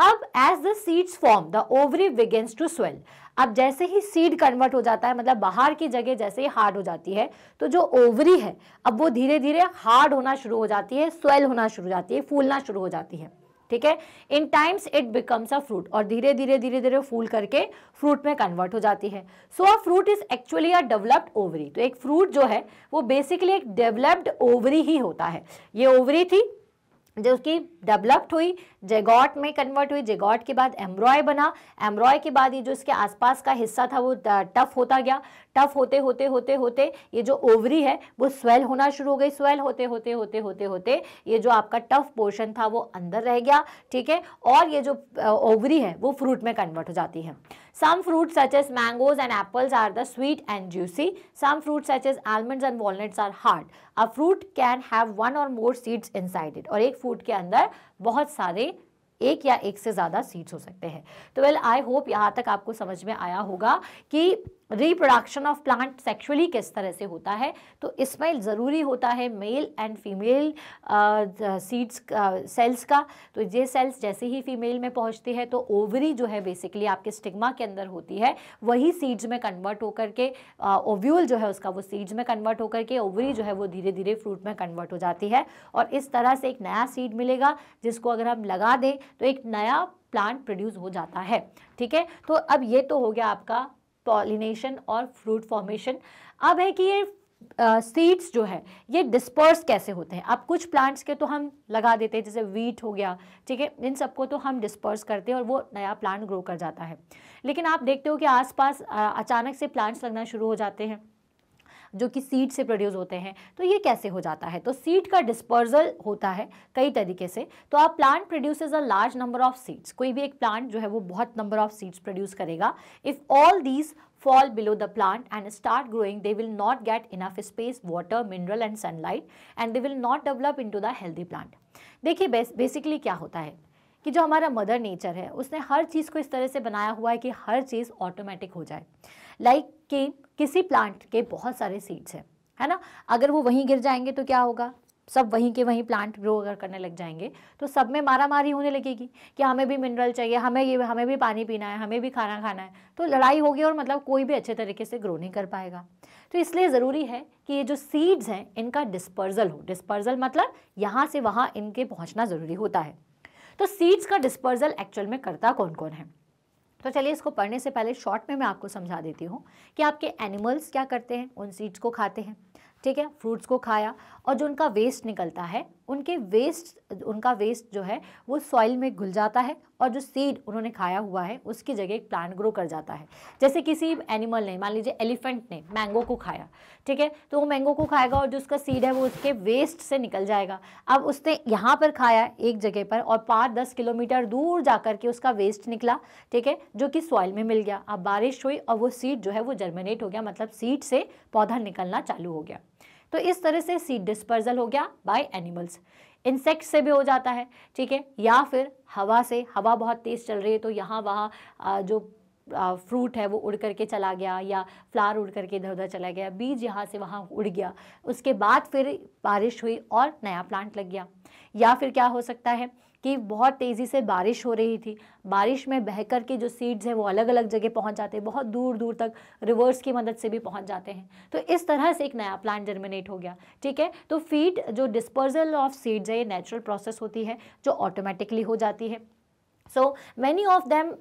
A: अब as the seeds form the ovary begins to swell अब जैसे ही सीड कन्वर्ट हो जाता है मतलब बाहर की जगह जैसे ही हार्ड हो जाती है तो जो ओवरी है अब वो धीरे धीरे हार्ड होना शुरू हो जाती है स्वेल होना शुरू हो जाती है फूलना शुरू हो जाती है ठीक है in times it becomes a fruit और धीरे धीरे धीरे धीरे फूल करके फ्रूट में कन्वर्ट हो जाती है so a fruit is actually a developed ovary तो एक फ्रूट जो है वो बेसिकली एक डेवलप्ड ओवरी ही होता है ये ओवरी थी जो उसकी डेवलप्ड हुई जेगॉट में कन्वर्ट हुई जेगॉट के बाद एम्ब्रॉय बना एम्ब्रॉय के बाद ये जो इसके आसपास का हिस्सा था वो टफ होता गया टफ होते होते होते होते ये जो ओवरी है वो स्वेल होना शुरू हो गई स्वेल होते होते होते होते होते ये जो आपका टफ पोर्शन था वो अंदर रह गया ठीक है और ये जो ओवरी है वो फ्रूट में कन्वर्ट हो जाती है some fruit such as mangoes and apples are the sweet and juicy some fruit such as almond and walnuts are hard a fruit can have one or more seeds in it और एक fruit के अंदर बहुत सारे एक या एक से ज़्यादा सीड्स हो सकते हैं तो वेल आई होप यहाँ तक आपको समझ में आया होगा कि रिप्रोडक्शन ऑफ प्लांट सेक्शुअली किस तरह से होता है तो इसमें ज़रूरी होता है male and female seeds cells का तो ये सेल्स जैसे ही फीमेल में पहुंचती है तो ओवरी जो है बेसिकली आपके स्टिग्मा के अंदर होती है वही सीड्स में कन्वर्ट होकर के ओव्यूल uh, जो है उसका वो सीड्स में कन्वर्ट होकर के ओवरी जो है वो धीरे धीरे फ्रूट में कन्वर्ट हो जाती है और इस तरह से एक नया सीड मिलेगा जिसको अगर हम लगा दें तो एक नया प्लांट प्रोड्यूस हो जाता है ठीक है तो अब ये तो हो गया आपका पॉलिनेशन और फ्रूट फॉर्मेशन अब है कि ये सीड्स uh, जो है ये डिस्पर्स कैसे होते हैं अब कुछ प्लांट्स के तो हम लगा देते हैं जैसे वीट हो गया ठीक है इन सबको तो हम डिस्पर्स करते हैं और वो नया प्लांट ग्रो कर जाता है लेकिन आप देखते हो कि आसपास अचानक से प्लांट्स लगना शुरू हो जाते हैं जो कि सीड से प्रोड्यूस होते हैं तो ये कैसे हो जाता है तो सीड का डिस्पर्जल होता है कई तरीके से तो आप plant produce a large number of seeds कोई भी एक प्लांट जो है वो बहुत नंबर ऑफ सीड्स प्रोड्यूस करेगा if all these fall below the plant and start growing they will not get enough space water mineral and sunlight and they will not develop in to the healthy plant देखिए basically क्या होता है कि जो हमारा mother nature है उसने हर चीज़ को इस तरह से बनाया हुआ है कि हर चीज़ ऑटोमेटिक हो जाए लाइक like कि किसी प्लांट के बहुत सारे सीड्स हैं है ना अगर वो वहीं गिर जाएंगे तो क्या होगा सब वहीं के वहीं प्लांट ग्रो अगर करने लग जाएंगे तो सब में मारा मारी होने लगेगी कि हमें भी मिनरल चाहिए हमें ये हमें भी पानी पीना है हमें भी खाना खाना है तो लड़ाई होगी और मतलब कोई भी अच्छे तरीके से ग्रो नहीं कर पाएगा तो इसलिए ज़रूरी है कि ये जो सीड्स हैं इनका डिस्पर्जल हो डिस्पर्जल मतलब यहाँ से वहाँ इनके पहुँचना ज़रूरी होता है तो सीड्स का डिस्पर्जल एक्चुअल में करता कौन कौन है तो चलिए इसको पढ़ने से पहले शॉर्ट में मैं आपको समझा देती हूँ कि आपके एनिमल्स क्या करते हैं उन सीड्स को खाते हैं ठीक है फ्रूट्स को खाया और जो उनका वेस्ट निकलता है उनके वेस्ट उनका वेस्ट जो है वो सॉइल में घुल जाता है और जो सीड उन्होंने खाया हुआ है उसकी जगह एक प्लांट ग्रो कर जाता है जैसे किसी एनिमल ने मान लीजिए एलिफेंट ने मैंगो को खाया ठीक है तो वो मैंगो को खाएगा और जो उसका सीड है वो उसके वेस्ट से निकल जाएगा अब उसने यहाँ पर खाया एक जगह पर और पाँच दस किलोमीटर दूर जा कर के उसका वेस्ट निकला ठीक है जो कि सॉइल में मिल गया अब बारिश हुई और वो सीड जो है वो जर्मिनेट हो गया मतलब सीड से पौधा निकलना चालू हो गया तो इस तरह से सीड डिस्पर्जल हो गया बाय एनिमल्स इंसेक्ट से भी हो जाता है ठीक है या फिर हवा से हवा बहुत तेज़ चल रही है तो यहाँ वहाँ जो फ्रूट है वो उड़ करके चला गया या फ्लावर उड़ करके इधर उधर चला गया बीज यहाँ से वहाँ उड़ गया उसके बाद फिर बारिश हुई और नया प्लांट लग गया या फिर क्या हो सकता है कि बहुत तेज़ी से बारिश हो रही थी बारिश में बह कर के जो सीड्स हैं वो अलग अलग जगह पहुंच जाते हैं बहुत दूर दूर तक रिवर्स की मदद से भी पहुंच जाते हैं तो इस तरह से एक नया प्लांट जर्मिनेट हो गया ठीक है तो फीड जो डिस्पर्जल ऑफ सीड्स है ये नेचुरल प्रोसेस होती है जो ऑटोमेटिकली हो जाती है सो मैनी ऑफ देम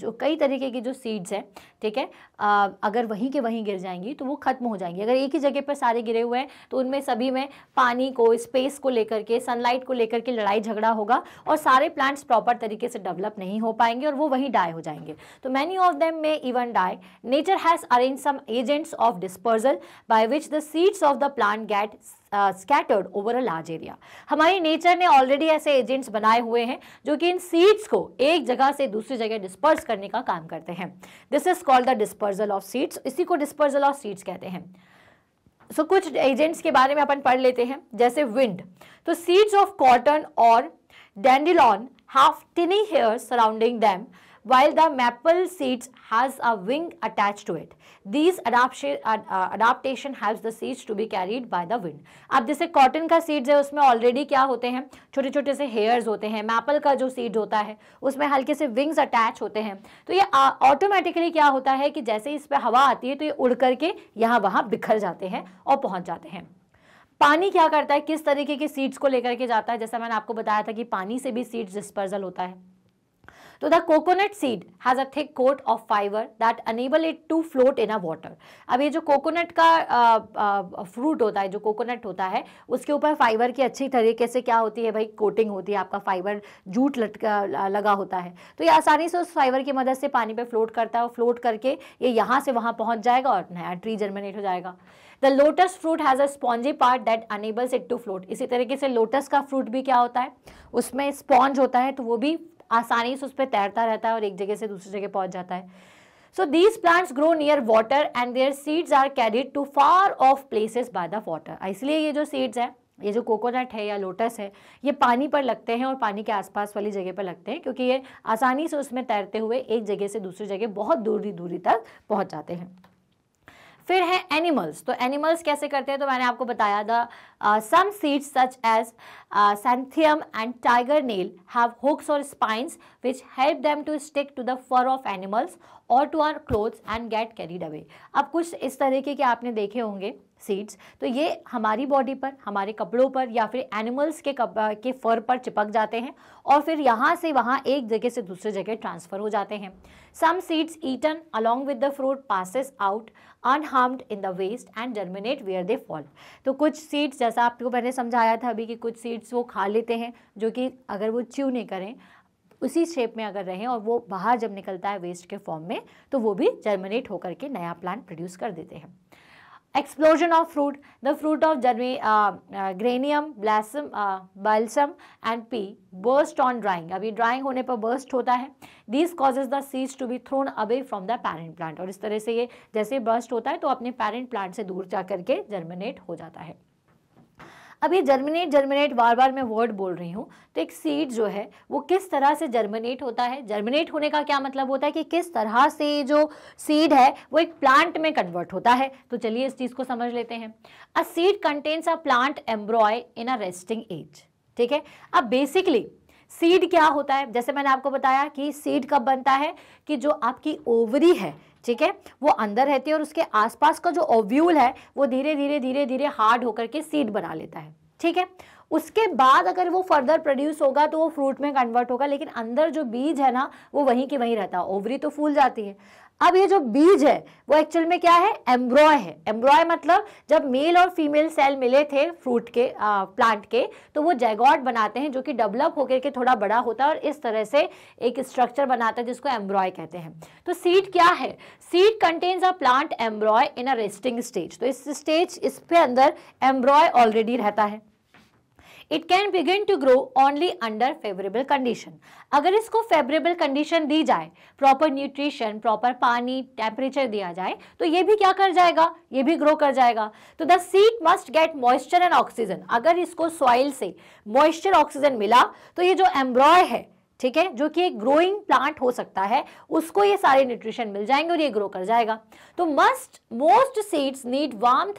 A: जो कई तरीके की जो सीड्स हैं ठीक है अगर वहीं के वहीं गिर जाएंगी तो वो ख़त्म हो जाएंगी अगर एक ही जगह पर सारे गिरे हुए हैं तो उनमें सभी में पानी को स्पेस को लेकर के सनलाइट को लेकर के लड़ाई झगड़ा होगा और सारे प्लांट्स प्रॉपर तरीके से डेवलप नहीं हो पाएंगे और वो वहीं डाई हो जाएंगे तो मैनी ऑफ देम में even die nature has arrange some agents of dispersal by which the seeds of the plant get scattered over a large area हमारी नेचर ने ऑलरेडी ऐसे एजेंट्स बनाए हुए हैं जो कि इन सीड्स को एक जगह से दूसरी जगह डिस्पर्स करने का काम करते हैं this is called the dispersal of seeds इसी को डिस्पर्जल ऑफ सीड्स कहते हैं सो so, कुछ एजेंट्स के बारे में अपन पढ़ लेते हैं जैसे विंड तो सीड्स ऑफ कॉटन और dandelion have tiny hair surrounding them while the maple seeds has a wing attached to it. These adaptation, uh, adaptation helps the seeds to be carried by the wind. अब जैसे cotton का seeds है उसमें already क्या होते हैं छोटे छोटे से हेयर्स होते हैं मैपल का जो सीड होता है उसमें हल्के से विंग्स अटैच होते हैं तो ये ऑटोमेटिकली क्या होता है कि जैसे इस पर हवा आती है तो ये उड़ करके यहाँ वहाँ बिखर जाते हैं और पहुँच जाते हैं पानी क्या करता है किस तरीके के सीड्स को लेकर के जाता है जैसा मैंने आपको बताया था कि पानी से भी सीड्स डिस्पर्जल होता है तो the coconut seed has a thick coat of fibre that enable it to float in a water अब ये जो कोकोनट का फ्रूट होता है जो कोकोनट होता है उसके ऊपर फाइबर की अच्छी तरीके से क्या होती है भाई कोटिंग होती है आपका फाइबर जूट लटका लगा होता है तो ये आसानी से उस फाइबर की मदद से पानी पे फ्लोट करता है और फ्लोट करके ये यहाँ से वहाँ पहुँच जाएगा और नया ट्री जर्मिनेट हो जाएगा the lotus fruit has a spongy part that enables it to float इसी तरीके से लोटस का फ्रूट भी क्या होता है उसमें स्पॉन्ज होता है तो वो भी आसानी से उस पर तैरता रहता है और एक जगह से दूसरी जगह पहुंच जाता है so these plants grow near water and their seeds are carried to far off places by the water इसलिए ये जो सीड्स हैं ये जो कोकोनट है या लोटस है ये पानी पर लगते हैं और पानी के आसपास वाली जगह पर लगते हैं क्योंकि ये आसानी से उसमें तैरते हुए एक जगह से दूसरी जगह बहुत दूरी दूरी तक पहुँच जाते हैं फिर है एनिमल्स तो एनिमल्स कैसे करते हैं तो मैंने आपको बताया the some seeds such as xanthium and tiger nail have hooks और spines which help them to stick to the fur of animals और to our clothes and get carried away अब कुछ इस तरीके के आपने देखे होंगे सीड्स तो ये हमारी बॉडी पर हमारे कपड़ों पर या फिर एनिमल्स के कप के फर पर चिपक जाते हैं और फिर यहाँ से वहाँ एक जगह से दूसरे जगह ट्रांसफ़र हो जाते हैं some seeds eaten along with the fruit passes out unharmed in the waste and germinate where they fall तो कुछ सीड्स जैसा आपको मैंने समझाया था अभी कि कुछ सीड्स वो खा लेते हैं जो कि अगर वो च्यू नहीं करें उसी शेप में अगर रहें और वो बाहर जब निकलता है वेस्ट के फॉर्म में तो वो भी जर्मिनेट होकर के नया प्लांट प्रोड्यूस कर देते हैं explosion of fruit the fruit of germi, uh, uh, granium blossom uh, balsam and pea burst on drying abhi drying hone par burst hota hai these causes the seeds to be thrown away from the parent plant aur is tarah se ye jaise burst hota hai to apne parent plant se dur ja kar ke germinate ho jata hai अब ये germinate germinate बार बार मैं word बोल रही हूँ तो एक seed जो है वो किस तरह से जर्मिनेट होता है जर्मिनेट होने का क्या मतलब होता है कि किस तरह से जो सीड है वो एक प्लांट में कन्वर्ट होता है तो चलिए इस चीज़ को समझ लेते हैं a seed contains a plant embryo in a resting age ठीक है अब बेसिकली सीड क्या होता है जैसे मैंने आपको बताया कि सीड कब बनता है कि जो आपकी ओवरी है ठीक है वो अंदर रहती है और उसके आसपास का जो ओव्यूल है वो धीरे धीरे धीरे धीरे हार्ड होकर के सीड बना लेता है ठीक है उसके बाद अगर वो फर्दर प्रोड्यूस होगा तो वो फ्रूट में कन्वर्ट होगा लेकिन अंदर जो बीज है ना वो वहीं के वहीं रहता है ओवरी तो फूल जाती है अब ये जो बीज है वो एक्चुअल में क्या है एम्ब्रॉय है एम्ब्रॉय मतलब जब मेल और फीमेल सेल मिले थे फ्रूट के आ, प्लांट के तो वो जैगॉड बनाते हैं जो कि डेवलप होकर के थोड़ा बड़ा होता है और इस तरह से एक स्ट्रक्चर बनाता है जिसको एम्ब्रॉय कहते हैं तो सीड क्या है seed contains a plant embryo in a resting stage तो इस स्टेज इसके अंदर एम्ब्रॉय ऑलरेडी रहता है it can begin to grow only under favourable condition अगर इसको फेवरेबल कंडीशन दी जाए प्रॉपर न्यूट्रिशन प्रॉपर पानी टेम्परेचर दिया जाए तो ये भी क्या कर जाएगा ये भी ग्रो कर जाएगा तो the seed must get moisture and oxygen अगर इसको सॉइल से मॉइस्चर ऑक्सीजन मिला तो ये जो एम्ब्रॉय है ठीक है जो कि एक ग्रोइंग प्लांट हो सकता है उसको ये सारे न्यूट्रिशन मिल जाएंगे और ये ग्रो कर जाएगा तो must most seeds need warm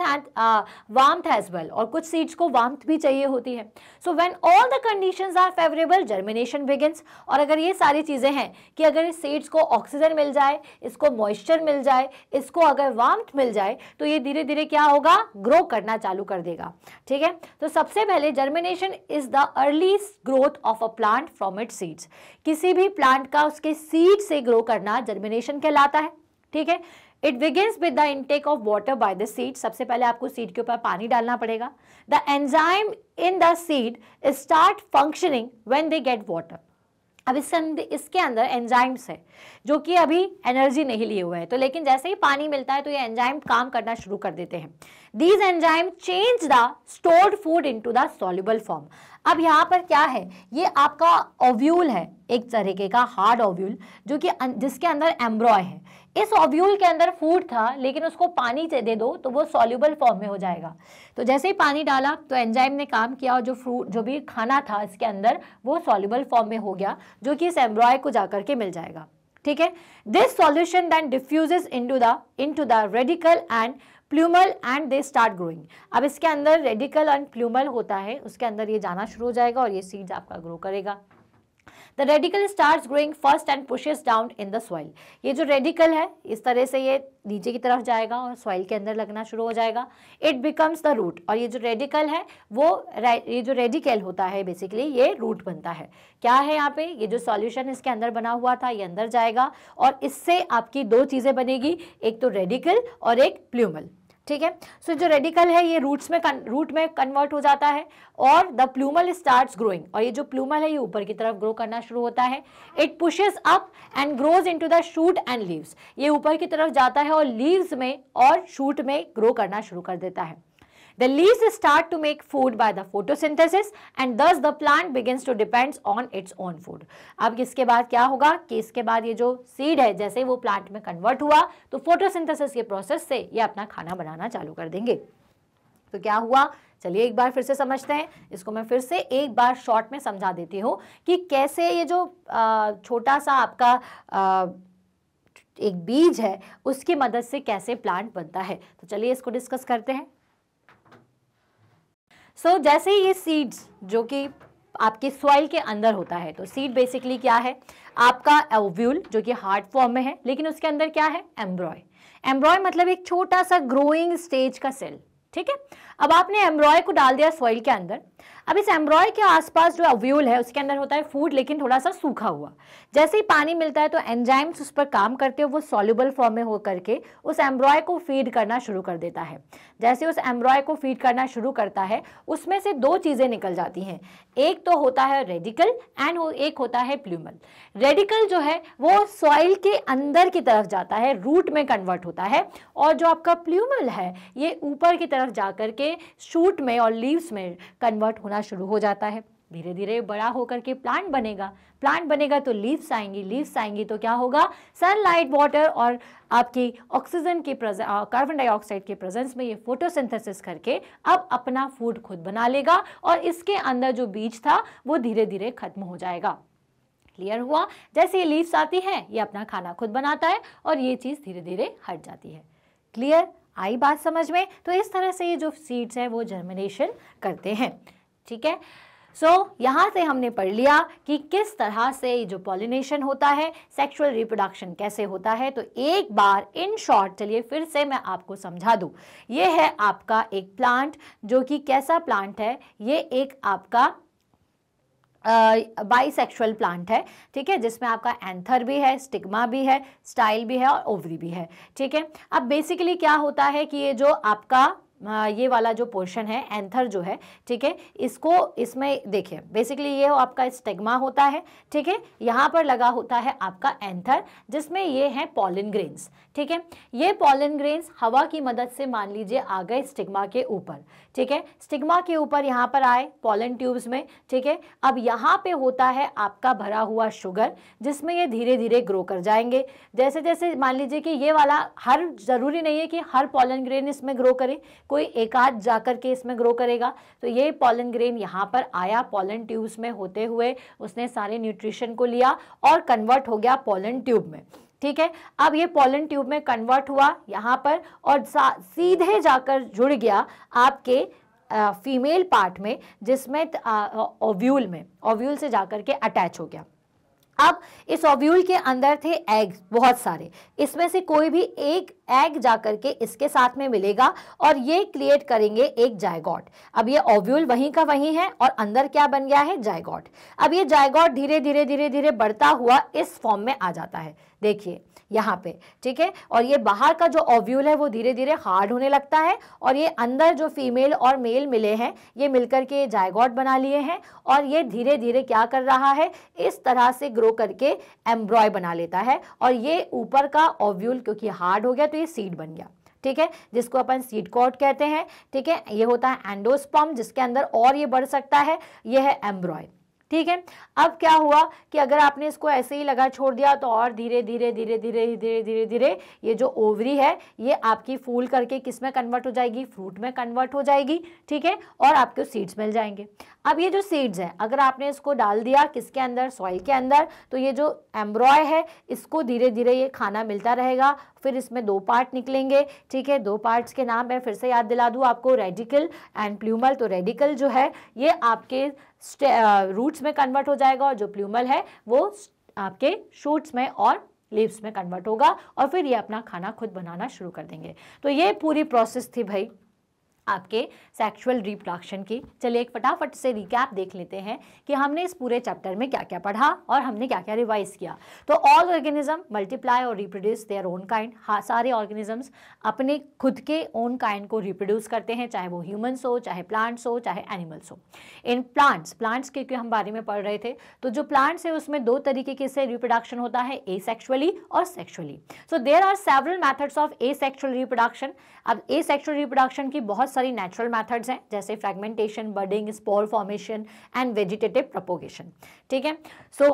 A: and as well और कुछ सीड्स को वार्म भी चाहिए होती है so when all the conditions are favourable germination begins और अगर ये सारी चीज़ें हैं कि अगर इस सीड्स को ऑक्सीजन मिल जाए इसको मॉइस्चर मिल जाए इसको अगर वार्म मिल जाए तो ये धीरे धीरे क्या होगा ग्रो करना चालू कर देगा ठीक है तो सबसे पहले germination is the earliest growth of a plant from it seeds किसी भी प्लांट का उसके सीड से ग्रो करना जर्मिनेशन कहलाता है ठीक है it begins with the intake of water by the seed सबसे पहले आपको सीड के ऊपर पानी डालना पड़ेगा the enzyme in the seed start functioning when they get water अब इस इसके अंदर एंजाइम्स है जो कि अभी एनर्जी नहीं लिए हुए हैं तो लेकिन जैसे ही पानी मिलता है तो ये एंजाइम काम करना शुरू कर देते हैं these enzyme change the stored food into the soluble form अब यहाँ पर क्या है ये आपका ओव्यूल है एक तरीके का हार्ड ओव्यूल जो कि अं-, जिसके अंदर एम्ब्रॉय है इस ओव्यूल के अंदर फूड था लेकिन उसको पानी दे दो तो वो सॉल्यूबल फॉर्म में हो जाएगा तो जैसे ही पानी डाला तो एंजाइम ने काम किया और जो फ्रूट जो भी खाना था इसके अंदर वो सॉल्यूबल फॉर्म में हो गया जो कि इस एम्ब्रॉय को जाकर के मिल जाएगा ठीक है this solution then diffuses to the in to the radicle and plumule and they start growing अब इसके अंदर रेडिकल एंड प्लूमल होता है उसके अंदर ये जाना शुरू हो जाएगा और ये सीड्स आपका ग्रो करेगा the radicle start growing first and pushes down in the soil ये जो रेडिकल है इस तरह से ये नीचे की तरफ जाएगा और सॉइल के अंदर लगना शुरू हो जाएगा इट बिकम्स द रूट और ये जो रेडिकल है वो ये जो रेडिकल होता है बेसिकली ये रूट बनता है क्या है यहाँ पे ये जो सॉल्यूशन इसके अंदर बना हुआ था ये अंदर जाएगा और इससे आपकी दो चीज़ें बनेगी एक तो रेडिकल और एक प्लूमल ठीक है सो जो रेडिकल है ये रूट्स में रूट में कन्वर्ट हो जाता है और द प्लूमल स्टार्ट ग्रोइंग और ये जो प्लूमल है ये ऊपर की तरफ ग्रो करना शुरू होता है it pushes up and grows into the shoot and leaves ये ऊपर की तरफ जाता है और लीव्स में और शूट में ग्रो करना शुरू कर देता है The leaves start to make food by the photosynthesis and thus the plant begins to depends on its own food. अब इसके बाद क्या होगा कि इसके बाद ये जो सीड है जैसे wo plant mein convert hua to photosynthesis ke process se ye apna khana banana chalu kar denge to kya hua चलिए एक बार फिर से समझते हैं इसको मैं फिर से एक बार शॉर्ट में समझा देती हूँ कि कैसे ये जो छोटा सा आपका एक बीज है उसकी मदद से कैसे प्लांट बनता है तो चलिए इसको डिस्कस करते हैं सो so, जैसे ही ये सीड्स जो कि आपके सॉइल के अंदर होता है तो सीड बेसिकली क्या है आपका ओव्यूल जो कि हार्ड फॉर्म में है लेकिन उसके अंदर क्या है एम्ब्रॉय एम्ब्रॉय मतलब एक छोटा सा ग्रोइंग स्टेज का सेल ठीक है अब आपने एम्ब्रॉय को डाल दिया सॉइल के अंदर अब इस एम्ब्रॉय के आसपास जो अव्यूल है उसके अंदर होता है फूड लेकिन थोड़ा सा सूखा हुआ जैसे ही पानी मिलता है तो एंजाइम्स उस पर काम करते हैं वो सॉल्यूबल फॉर्म में हो करके उस एम्ब्रॉय को फीड करना शुरू कर देता है जैसे उस एम्ब्रॉय को फीड करना शुरू करता है उसमें से दो चीज़ें निकल जाती हैं एक तो होता है रेडिकल एंड एक होता है प्लूमल रेडिकल जो है वो सॉइल के अंदर की तरफ जाता है रूट में कन्वर्ट होता है और जो आपका प्लूमल है ये ऊपर की तरफ जा के शूट में और लीव्स में कन्वर्ट कन्वर्ट होना शुरू हो जाता है धीरे धीरे बड़ा होकर के प्लांट बनेगा प्लांट बनेगा तो लीव्स आएंगी लीव्स आएंगी तो क्या होगा सनलाइट वाटर और आपकी ऑक्सीजन के कार्बन डाइऑक्साइड के प्रेजेंस में ये फोटोसिंथेसिस करके अब अपना फूड खुद बना लेगा और इसके अंदर जो बीज था वो धीरे धीरे खत्म हो जाएगा क्लियर हुआ जैसे ये लीव्स आती हैं ये अपना खाना खुद बनाता है और ये चीज़ धीरे धीरे हट जाती है क्लियर आई बात समझ में तो इस तरह से ये जो सीड्स हैं वो जर्मिनेशन करते हैं ठीक है सो so, यहाँ से हमने पढ़ लिया कि किस तरह से जो पॉलिनेशन होता है सेक्सुअल रिप्रोडक्शन कैसे होता है तो एक बार इन शॉर्ट चलिए फिर से मैं आपको समझा दूँ ये है आपका एक प्लांट जो कि कैसा प्लांट है ये एक आपका बाईसेक्सुअल uh, प्लांट है ठीक है जिसमें आपका एंथर भी है स्टिग्मा भी है स्टाइल भी है और ओवरी भी है ठीक है अब बेसिकली क्या होता है कि ये जो आपका ये वाला जो पोर्शन है एंथर जो है ठीक है इसको इसमें देखिए बेसिकली ये हो आपका स्टेगमा होता है ठीक है यहाँ पर लगा होता है आपका एंथर जिसमें ये है पॉलिन ग्रेन्स ठीक है ये पॉलिन ग्रेन्स हवा की मदद से मान लीजिए आ गए स्टिग्मा के ऊपर ठीक है स्टिग्मा के ऊपर यहाँ पर आए पॉलिन ट्यूब्स में ठीक है अब यहाँ पे होता है आपका भरा हुआ शुगर जिसमें ये धीरे धीरे ग्रो कर जाएंगे जैसे जैसे मान लीजिए कि ये वाला हर ज़रूरी नहीं है कि हर पॉलन ग्रेन इसमें ग्रो करे कोई एक आध जाकर के इसमें ग्रो करेगा तो ये पॉलन ग्रेन यहाँ पर आया पॉलन ट्यूब्स में होते हुए उसने सारे न्यूट्रिशन को लिया और कन्वर्ट हो गया पॉलन ट्यूब में ठीक है अब ये पॉलन ट्यूब में कन्वर्ट हुआ यहाँ पर और सीधे जाकर जुड़ गया आपके फीमेल पार्ट में जिसमें ओव्यूल में ओव्यूल से जाकर के अटैच हो गया अब इस ओव्यूल के अंदर थे एग बहुत सारे इसमें से कोई भी एक एग जा करके इसके साथ में मिलेगा और ये क्रिएट करेंगे एक जायगॉट अब ये ओव्यूल वहीं का वहीं है और अंदर क्या बन गया है जायगॉट अब ये जायगॉट धीरे धीरे धीरे धीरे बढ़ता हुआ इस फॉर्म में आ जाता है देखिए यहाँ पे ठीक है और ये बाहर का जो ओव्यूल है वो धीरे धीरे हार्ड होने लगता है और ये अंदर जो फीमेल और मेल मिले हैं ये मिलकर के जायगॉट बना लिए हैं और ये धीरे धीरे क्या कर रहा है इस तरह से ग्रो करके एम्ब्रॉय बना लेता है और ये ऊपर का ओव्यूल क्योंकि हार्ड हो गया तो ये सीड बन गया ठीक है जिसको अपन सीड कॉट कहते हैं ठीक है ये होता है एंडोस्पम जिसके अंदर और ये बढ़ सकता है ये है एम्ब्रॉय ठीक है अब क्या हुआ कि अगर आपने इसको ऐसे ही लगा छोड़ दिया तो और धीरे धीरे धीरे धीरे धीरे धीरे धीरे ये जो ओवरी है ये आपकी फूल करके किस में कन्वर्ट हो जाएगी फ्रूट में कन्वर्ट हो जाएगी ठीक है और आपको सीड्स मिल जाएंगे अब ये जो सीड्स हैं अगर आपने इसको डाल दिया किसके अंदर सॉइल के अंदर तो ये जो एम्ब्रॉय है इसको धीरे धीरे ये खाना मिलता रहेगा फिर इसमें दो पार्ट निकलेंगे ठीक है दो पार्ट्स के नाम मैं फिर से याद दिला दूँ आपको रेडिकल एंड प्लूमल तो रेडिकल जो है ये आपके रूट्स में कन्वर्ट हो जाएगा और जो प्लूमल है वो आपके शूट्स में और लीव्स में कन्वर्ट होगा और फिर ये अपना खाना खुद बनाना शुरू कर देंगे तो ये पूरी प्रोसेस थी भाई आपके सेक्सुअल रिप्रोडक्शन की चलिए एक फटाफट से रिकैप देख लेते हैं कि हमने इस पूरे चैप्टर में क्या क्या पढ़ा और हमने क्या क्या रिवाइज किया तो ऑल ऑर्गेनिज्म मल्टीप्लाई और रिप्रोड्यूस देयर ओन काइंड सारे ऑर्गेनिजम्स अपने खुद के ओन काइंड को रिप्रोड्यूस करते हैं चाहे वो ह्यूमन्स हो चाहे प्लांट्स हो चाहे एनिमल्स हो इन प्लांट्स प्लांट्स के हम बारे में पढ़ रहे थे तो जो प्लांट्स है उसमें दो तरीके के से रिप्रोडक्शन होता है ए और sexually so there are several methods of a reproduction अब ए रिप्रोडक्शन की बहुत सारी नेचुरल मैथड्स हैं जैसे fragmentation budding spore formation and vegetative propagation ठीक है सो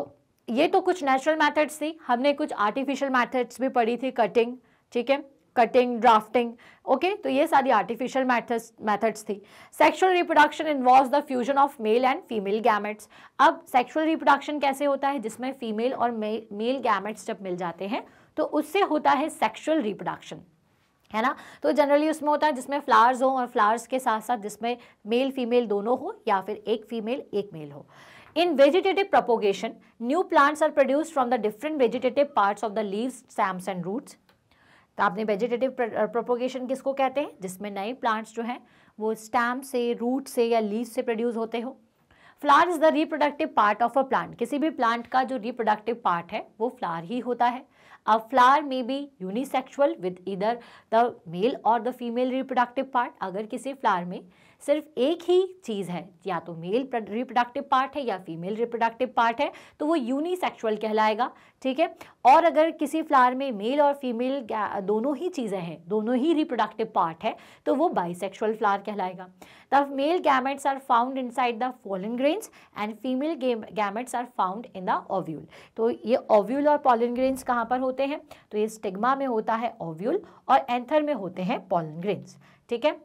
A: ये तो कुछ नेचुरल मैथड्स थी हमने कुछ आर्टिफिशियल मैथड्स भी पढ़ी थी कटिंग ठीक है कटिंग ड्राफ्टिंग ओके तो ये सारी आर्टिफिशियल मैथड्स मैथड्स थी sexual reproduction involve the fusion of male and female gametes अब सेक्सुअल रिप्रोडक्शन कैसे होता है जिसमें फीमेल और मेल गैमेट्स जब मिल जाते हैं तो उससे होता है सेक्सुअल रिप्रोडक्शन है ना तो जनरली उसमें होता है जिसमें फ्लावर्स हो और फ्लावर्स के साथ साथ जिसमें मेल फीमेल दोनों हो या फिर एक फीमेल एक मेल हो in vegetative propagation new plants are produce from the different vegetative parts of the leaves stems and roots तो आपने वेजिटेटिव प्रोपोगेशन किसको कहते हैं जिसमें नए प्लांट्स जो हैं वो स्टैम से रूट से या लीव से प्रोड्यूस होते हो flower is the reproductive part of a plant किसी भी प्लांट का जो रिप्रोडक्टिव पार्ट है वो फ्लावर ही होता है A flower may be unisexual with either the male or the female reproductive part. अगर किसी flower में सिर्फ एक ही चीज़ है या तो मेल रिप्रोडक्टिव पार्ट है या फीमेल रिप्रोडक्टिव पार्ट है तो वो यूनिसेक्सुअल कहलाएगा ठीक है और अगर किसी फ्लावर में मेल और फीमेल दोनों ही चीज़ें हैं दोनों ही रिप्रोडक्टिव पार्ट है तो वो बाइसेक्सुअल फ्लावर कहलाएगा the male gametes are found inside the pollen grains and female gametes are found in the ovule तो ये ओव्यूल और पोलन ग्रेन्स कहाँ पर होते हैं तो ये स्टिग्मा में होता है ओव्यूल और एंथर में होते हैं पोलन ग्रेन्स ठीक है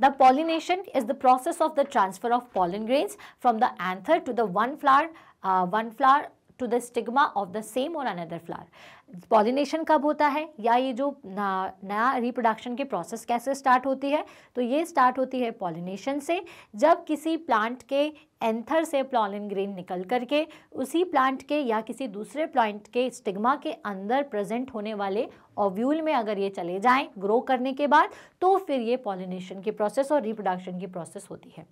A: The pollination is the process of the transfer of pollen grains from the anther to the one flower, uh, one flower to the stigma of the same और another flower pollination कब होता है या ये जो नया रिप्रोडक्शन के process कैसे स्टार्ट होती है तो ये स्टार्ट होती है पॉलिनेशन से जब किसी प्लांट के एंथर से पॉलिन ग्रेन निकल करके उसी प्लांट के या किसी दूसरे प्लांट के स्टिग्मा के अंदर प्रेजेंट होने वाले और व्यूल में अगर ये चले जाएं ग्रो करने के बाद तो फिर ये पॉलिनेशन की प्रोसेस और रिप्रोडक्शन की प्रोसेस होती है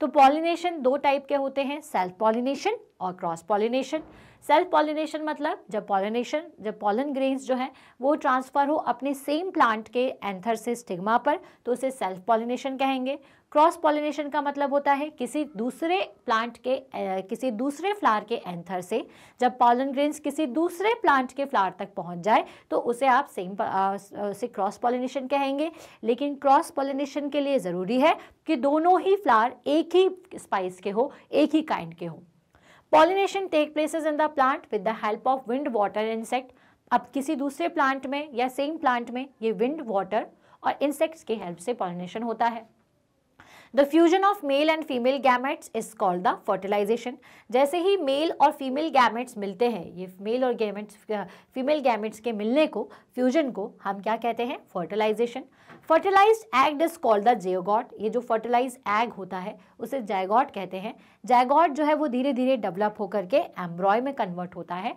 A: तो पॉलिनेशन दो टाइप के होते हैं सेल्फ पॉलिनेशन और क्रॉस पॉलिनेशन सेल्फ पॉलिनेशन मतलब जब पॉलिनेशन जब पॉलन ग्रेन्स जो है वो ट्रांसफ़र हो अपने सेम प्लांट के एंथर से स्टिग्मा पर तो उसे सेल्फ पॉलिनेशन कहेंगे क्रॉस पॉलिनेशन का मतलब होता है किसी दूसरे प्लांट के किसी दूसरे फ्लावर के एंथर से जब पॉलन ग्रेन्स किसी दूसरे प्लांट के फ्लावर तक पहुंच जाए तो उसे आप सेम उसे क्रॉस पॉलिनेशन कहेंगे लेकिन क्रॉस पॉलिनेशन के लिए ज़रूरी है कि दोनों ही फ्लावर एक ही स्पाइस के हो एक ही काइंड के हो pollination take places in the plant with the help of wind water insect अब किसी दूसरे प्लांट में या सेम प्लांट में ये विंड वाटर और इंसेक्ट्स के हेल्प से पॉलिनेशन होता है the fusion of male and female gametes is called the fertilisation जैसे ही मेल और फीमेल गैमेट्स मिलते हैं ये मेल और गैमेट्स फीमेल गैमेट्स के मिलने को फ्यूजन को हम क्या कहते हैं fertilisation fertilise egg is called the zygote ये जो फर्टिलाइज एग होता है उसे जैगॉट कहते हैं जैगॉट जो है वो धीरे धीरे डेवलप होकर के एम्ब्रॉय में कन्वर्ट होता है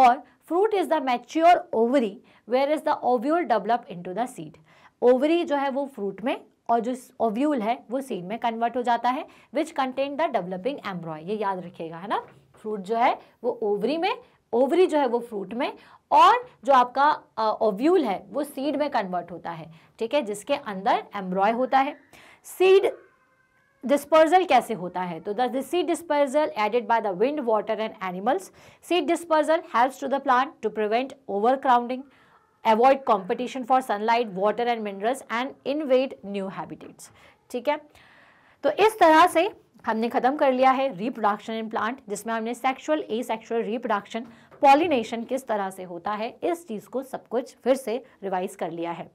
A: और fruit is the mature ovary where is the ovule develop in to the seed ovary जो है वो फ्रूट में और जो ओव्यूल है वो सीड में कन्वर्ट हो जाता है which contain the developing embryo ये याद रखिएगा है ना फ्रूट जो है वो ओवरी में ओवरी जो है वो फ्रूट में और जो आपका ओव्यूल है वो सीड में कन्वर्ट होता है ठीक है जिसके अंदर एम्ब्रॉय होता है सीड डिस्पर्जल कैसे होता है तो the seed dispersal aided by the wind water and animals seed dispersal helps to the plant to prevent overcrowding avoid competition for sunlight water and minerals and invade new habitats ठीक है तो इस तरह से हमने ख़त्म कर लिया है रिप्रोडक्शन इन प्लांट जिसमें हमने sexual asexual reproduction pollination किस तरह से होता है इस चीज़ को सब कुछ फिर से रिवाइज कर लिया है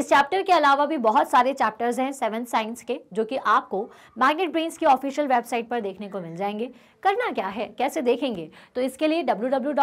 A: इस चैप्टर के अलावा भी बहुत सारे चैप्टर्स हैं सेवन साइंस के जो कि आपको मैग्नेट ब्रेन्स की ऑफिशियल वेबसाइट पर देखने को मिल जाएंगे करना क्या है कैसे देखेंगे तो इसके लिए डब्ल्यू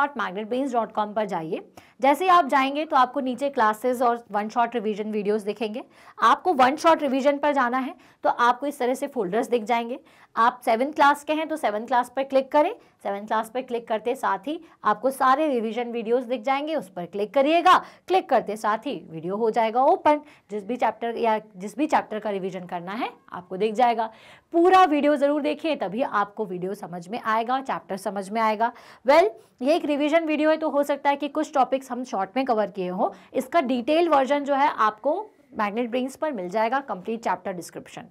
A: पर जाइए जैसे ही आप जाएंगे तो आपको नीचे क्लासेस और वन शॉट रिवीजन वीडियोस दिखेंगे आपको वन शॉट रिवीजन पर जाना है तो आपको इस तरह से फोल्डर्स दिख जाएंगे आप सेवन क्लास के हैं तो सेवन क्लास पर क्लिक करें सेवन क्लास पर क्लिक करते साथ ही आपको सारे रिवीजन वीडियोस दिख जाएंगे उस पर क्लिक करिएगा क्लिक करते साथ ही वीडियो हो जाएगा ओपन जिस भी चैप्टर या जिस भी चैप्टर का रिविज़न करना है आपको दिख जाएगा पूरा वीडियो ज़रूर देखिए तभी आपको वीडियो समझ में आएगा चैप्टर समझ में आएगा वेल well, ये एक रिवीजन वीडियो है तो हो सकता है कि कुछ टॉपिक्स हम शॉर्ट में कवर किए हों इसका डिटेल वर्जन जो है आपको मैग्नेट ब्रिंग्स पर मिल जाएगा कंप्लीट चैप्टर डिस्क्रिप्शन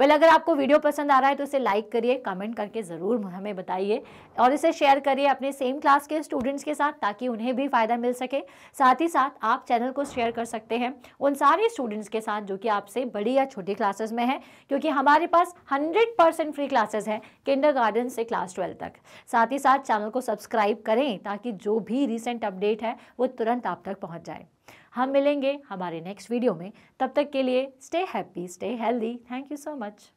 A: वेल अगर आपको वीडियो पसंद आ रहा है तो इसे लाइक करिए कमेंट करके ज़रूर हमें बताइए और इसे शेयर करिए अपने सेम क्लास के स्टूडेंट्स के साथ ताकि उन्हें भी फ़ायदा मिल सके साथ ही साथ आप चैनल को शेयर कर सकते हैं उन सारे स्टूडेंट्स के साथ जो कि आपसे बड़ी या छोटी क्लासेस में हैं क्योंकि हमारे पास हंड्रेड फ्री क्लासेस हैं गार्डन से क्लास ट्वेल्व तक साथ ही साथ चैनल को सब्सक्राइब करें ताकि जो भी रिसेंट अपडेट है वो तुरंत आप तक पहुँच जाए हम मिलेंगे हमारे नेक्स्ट वीडियो में तब तक के लिए stay happy stay healthy thank you so much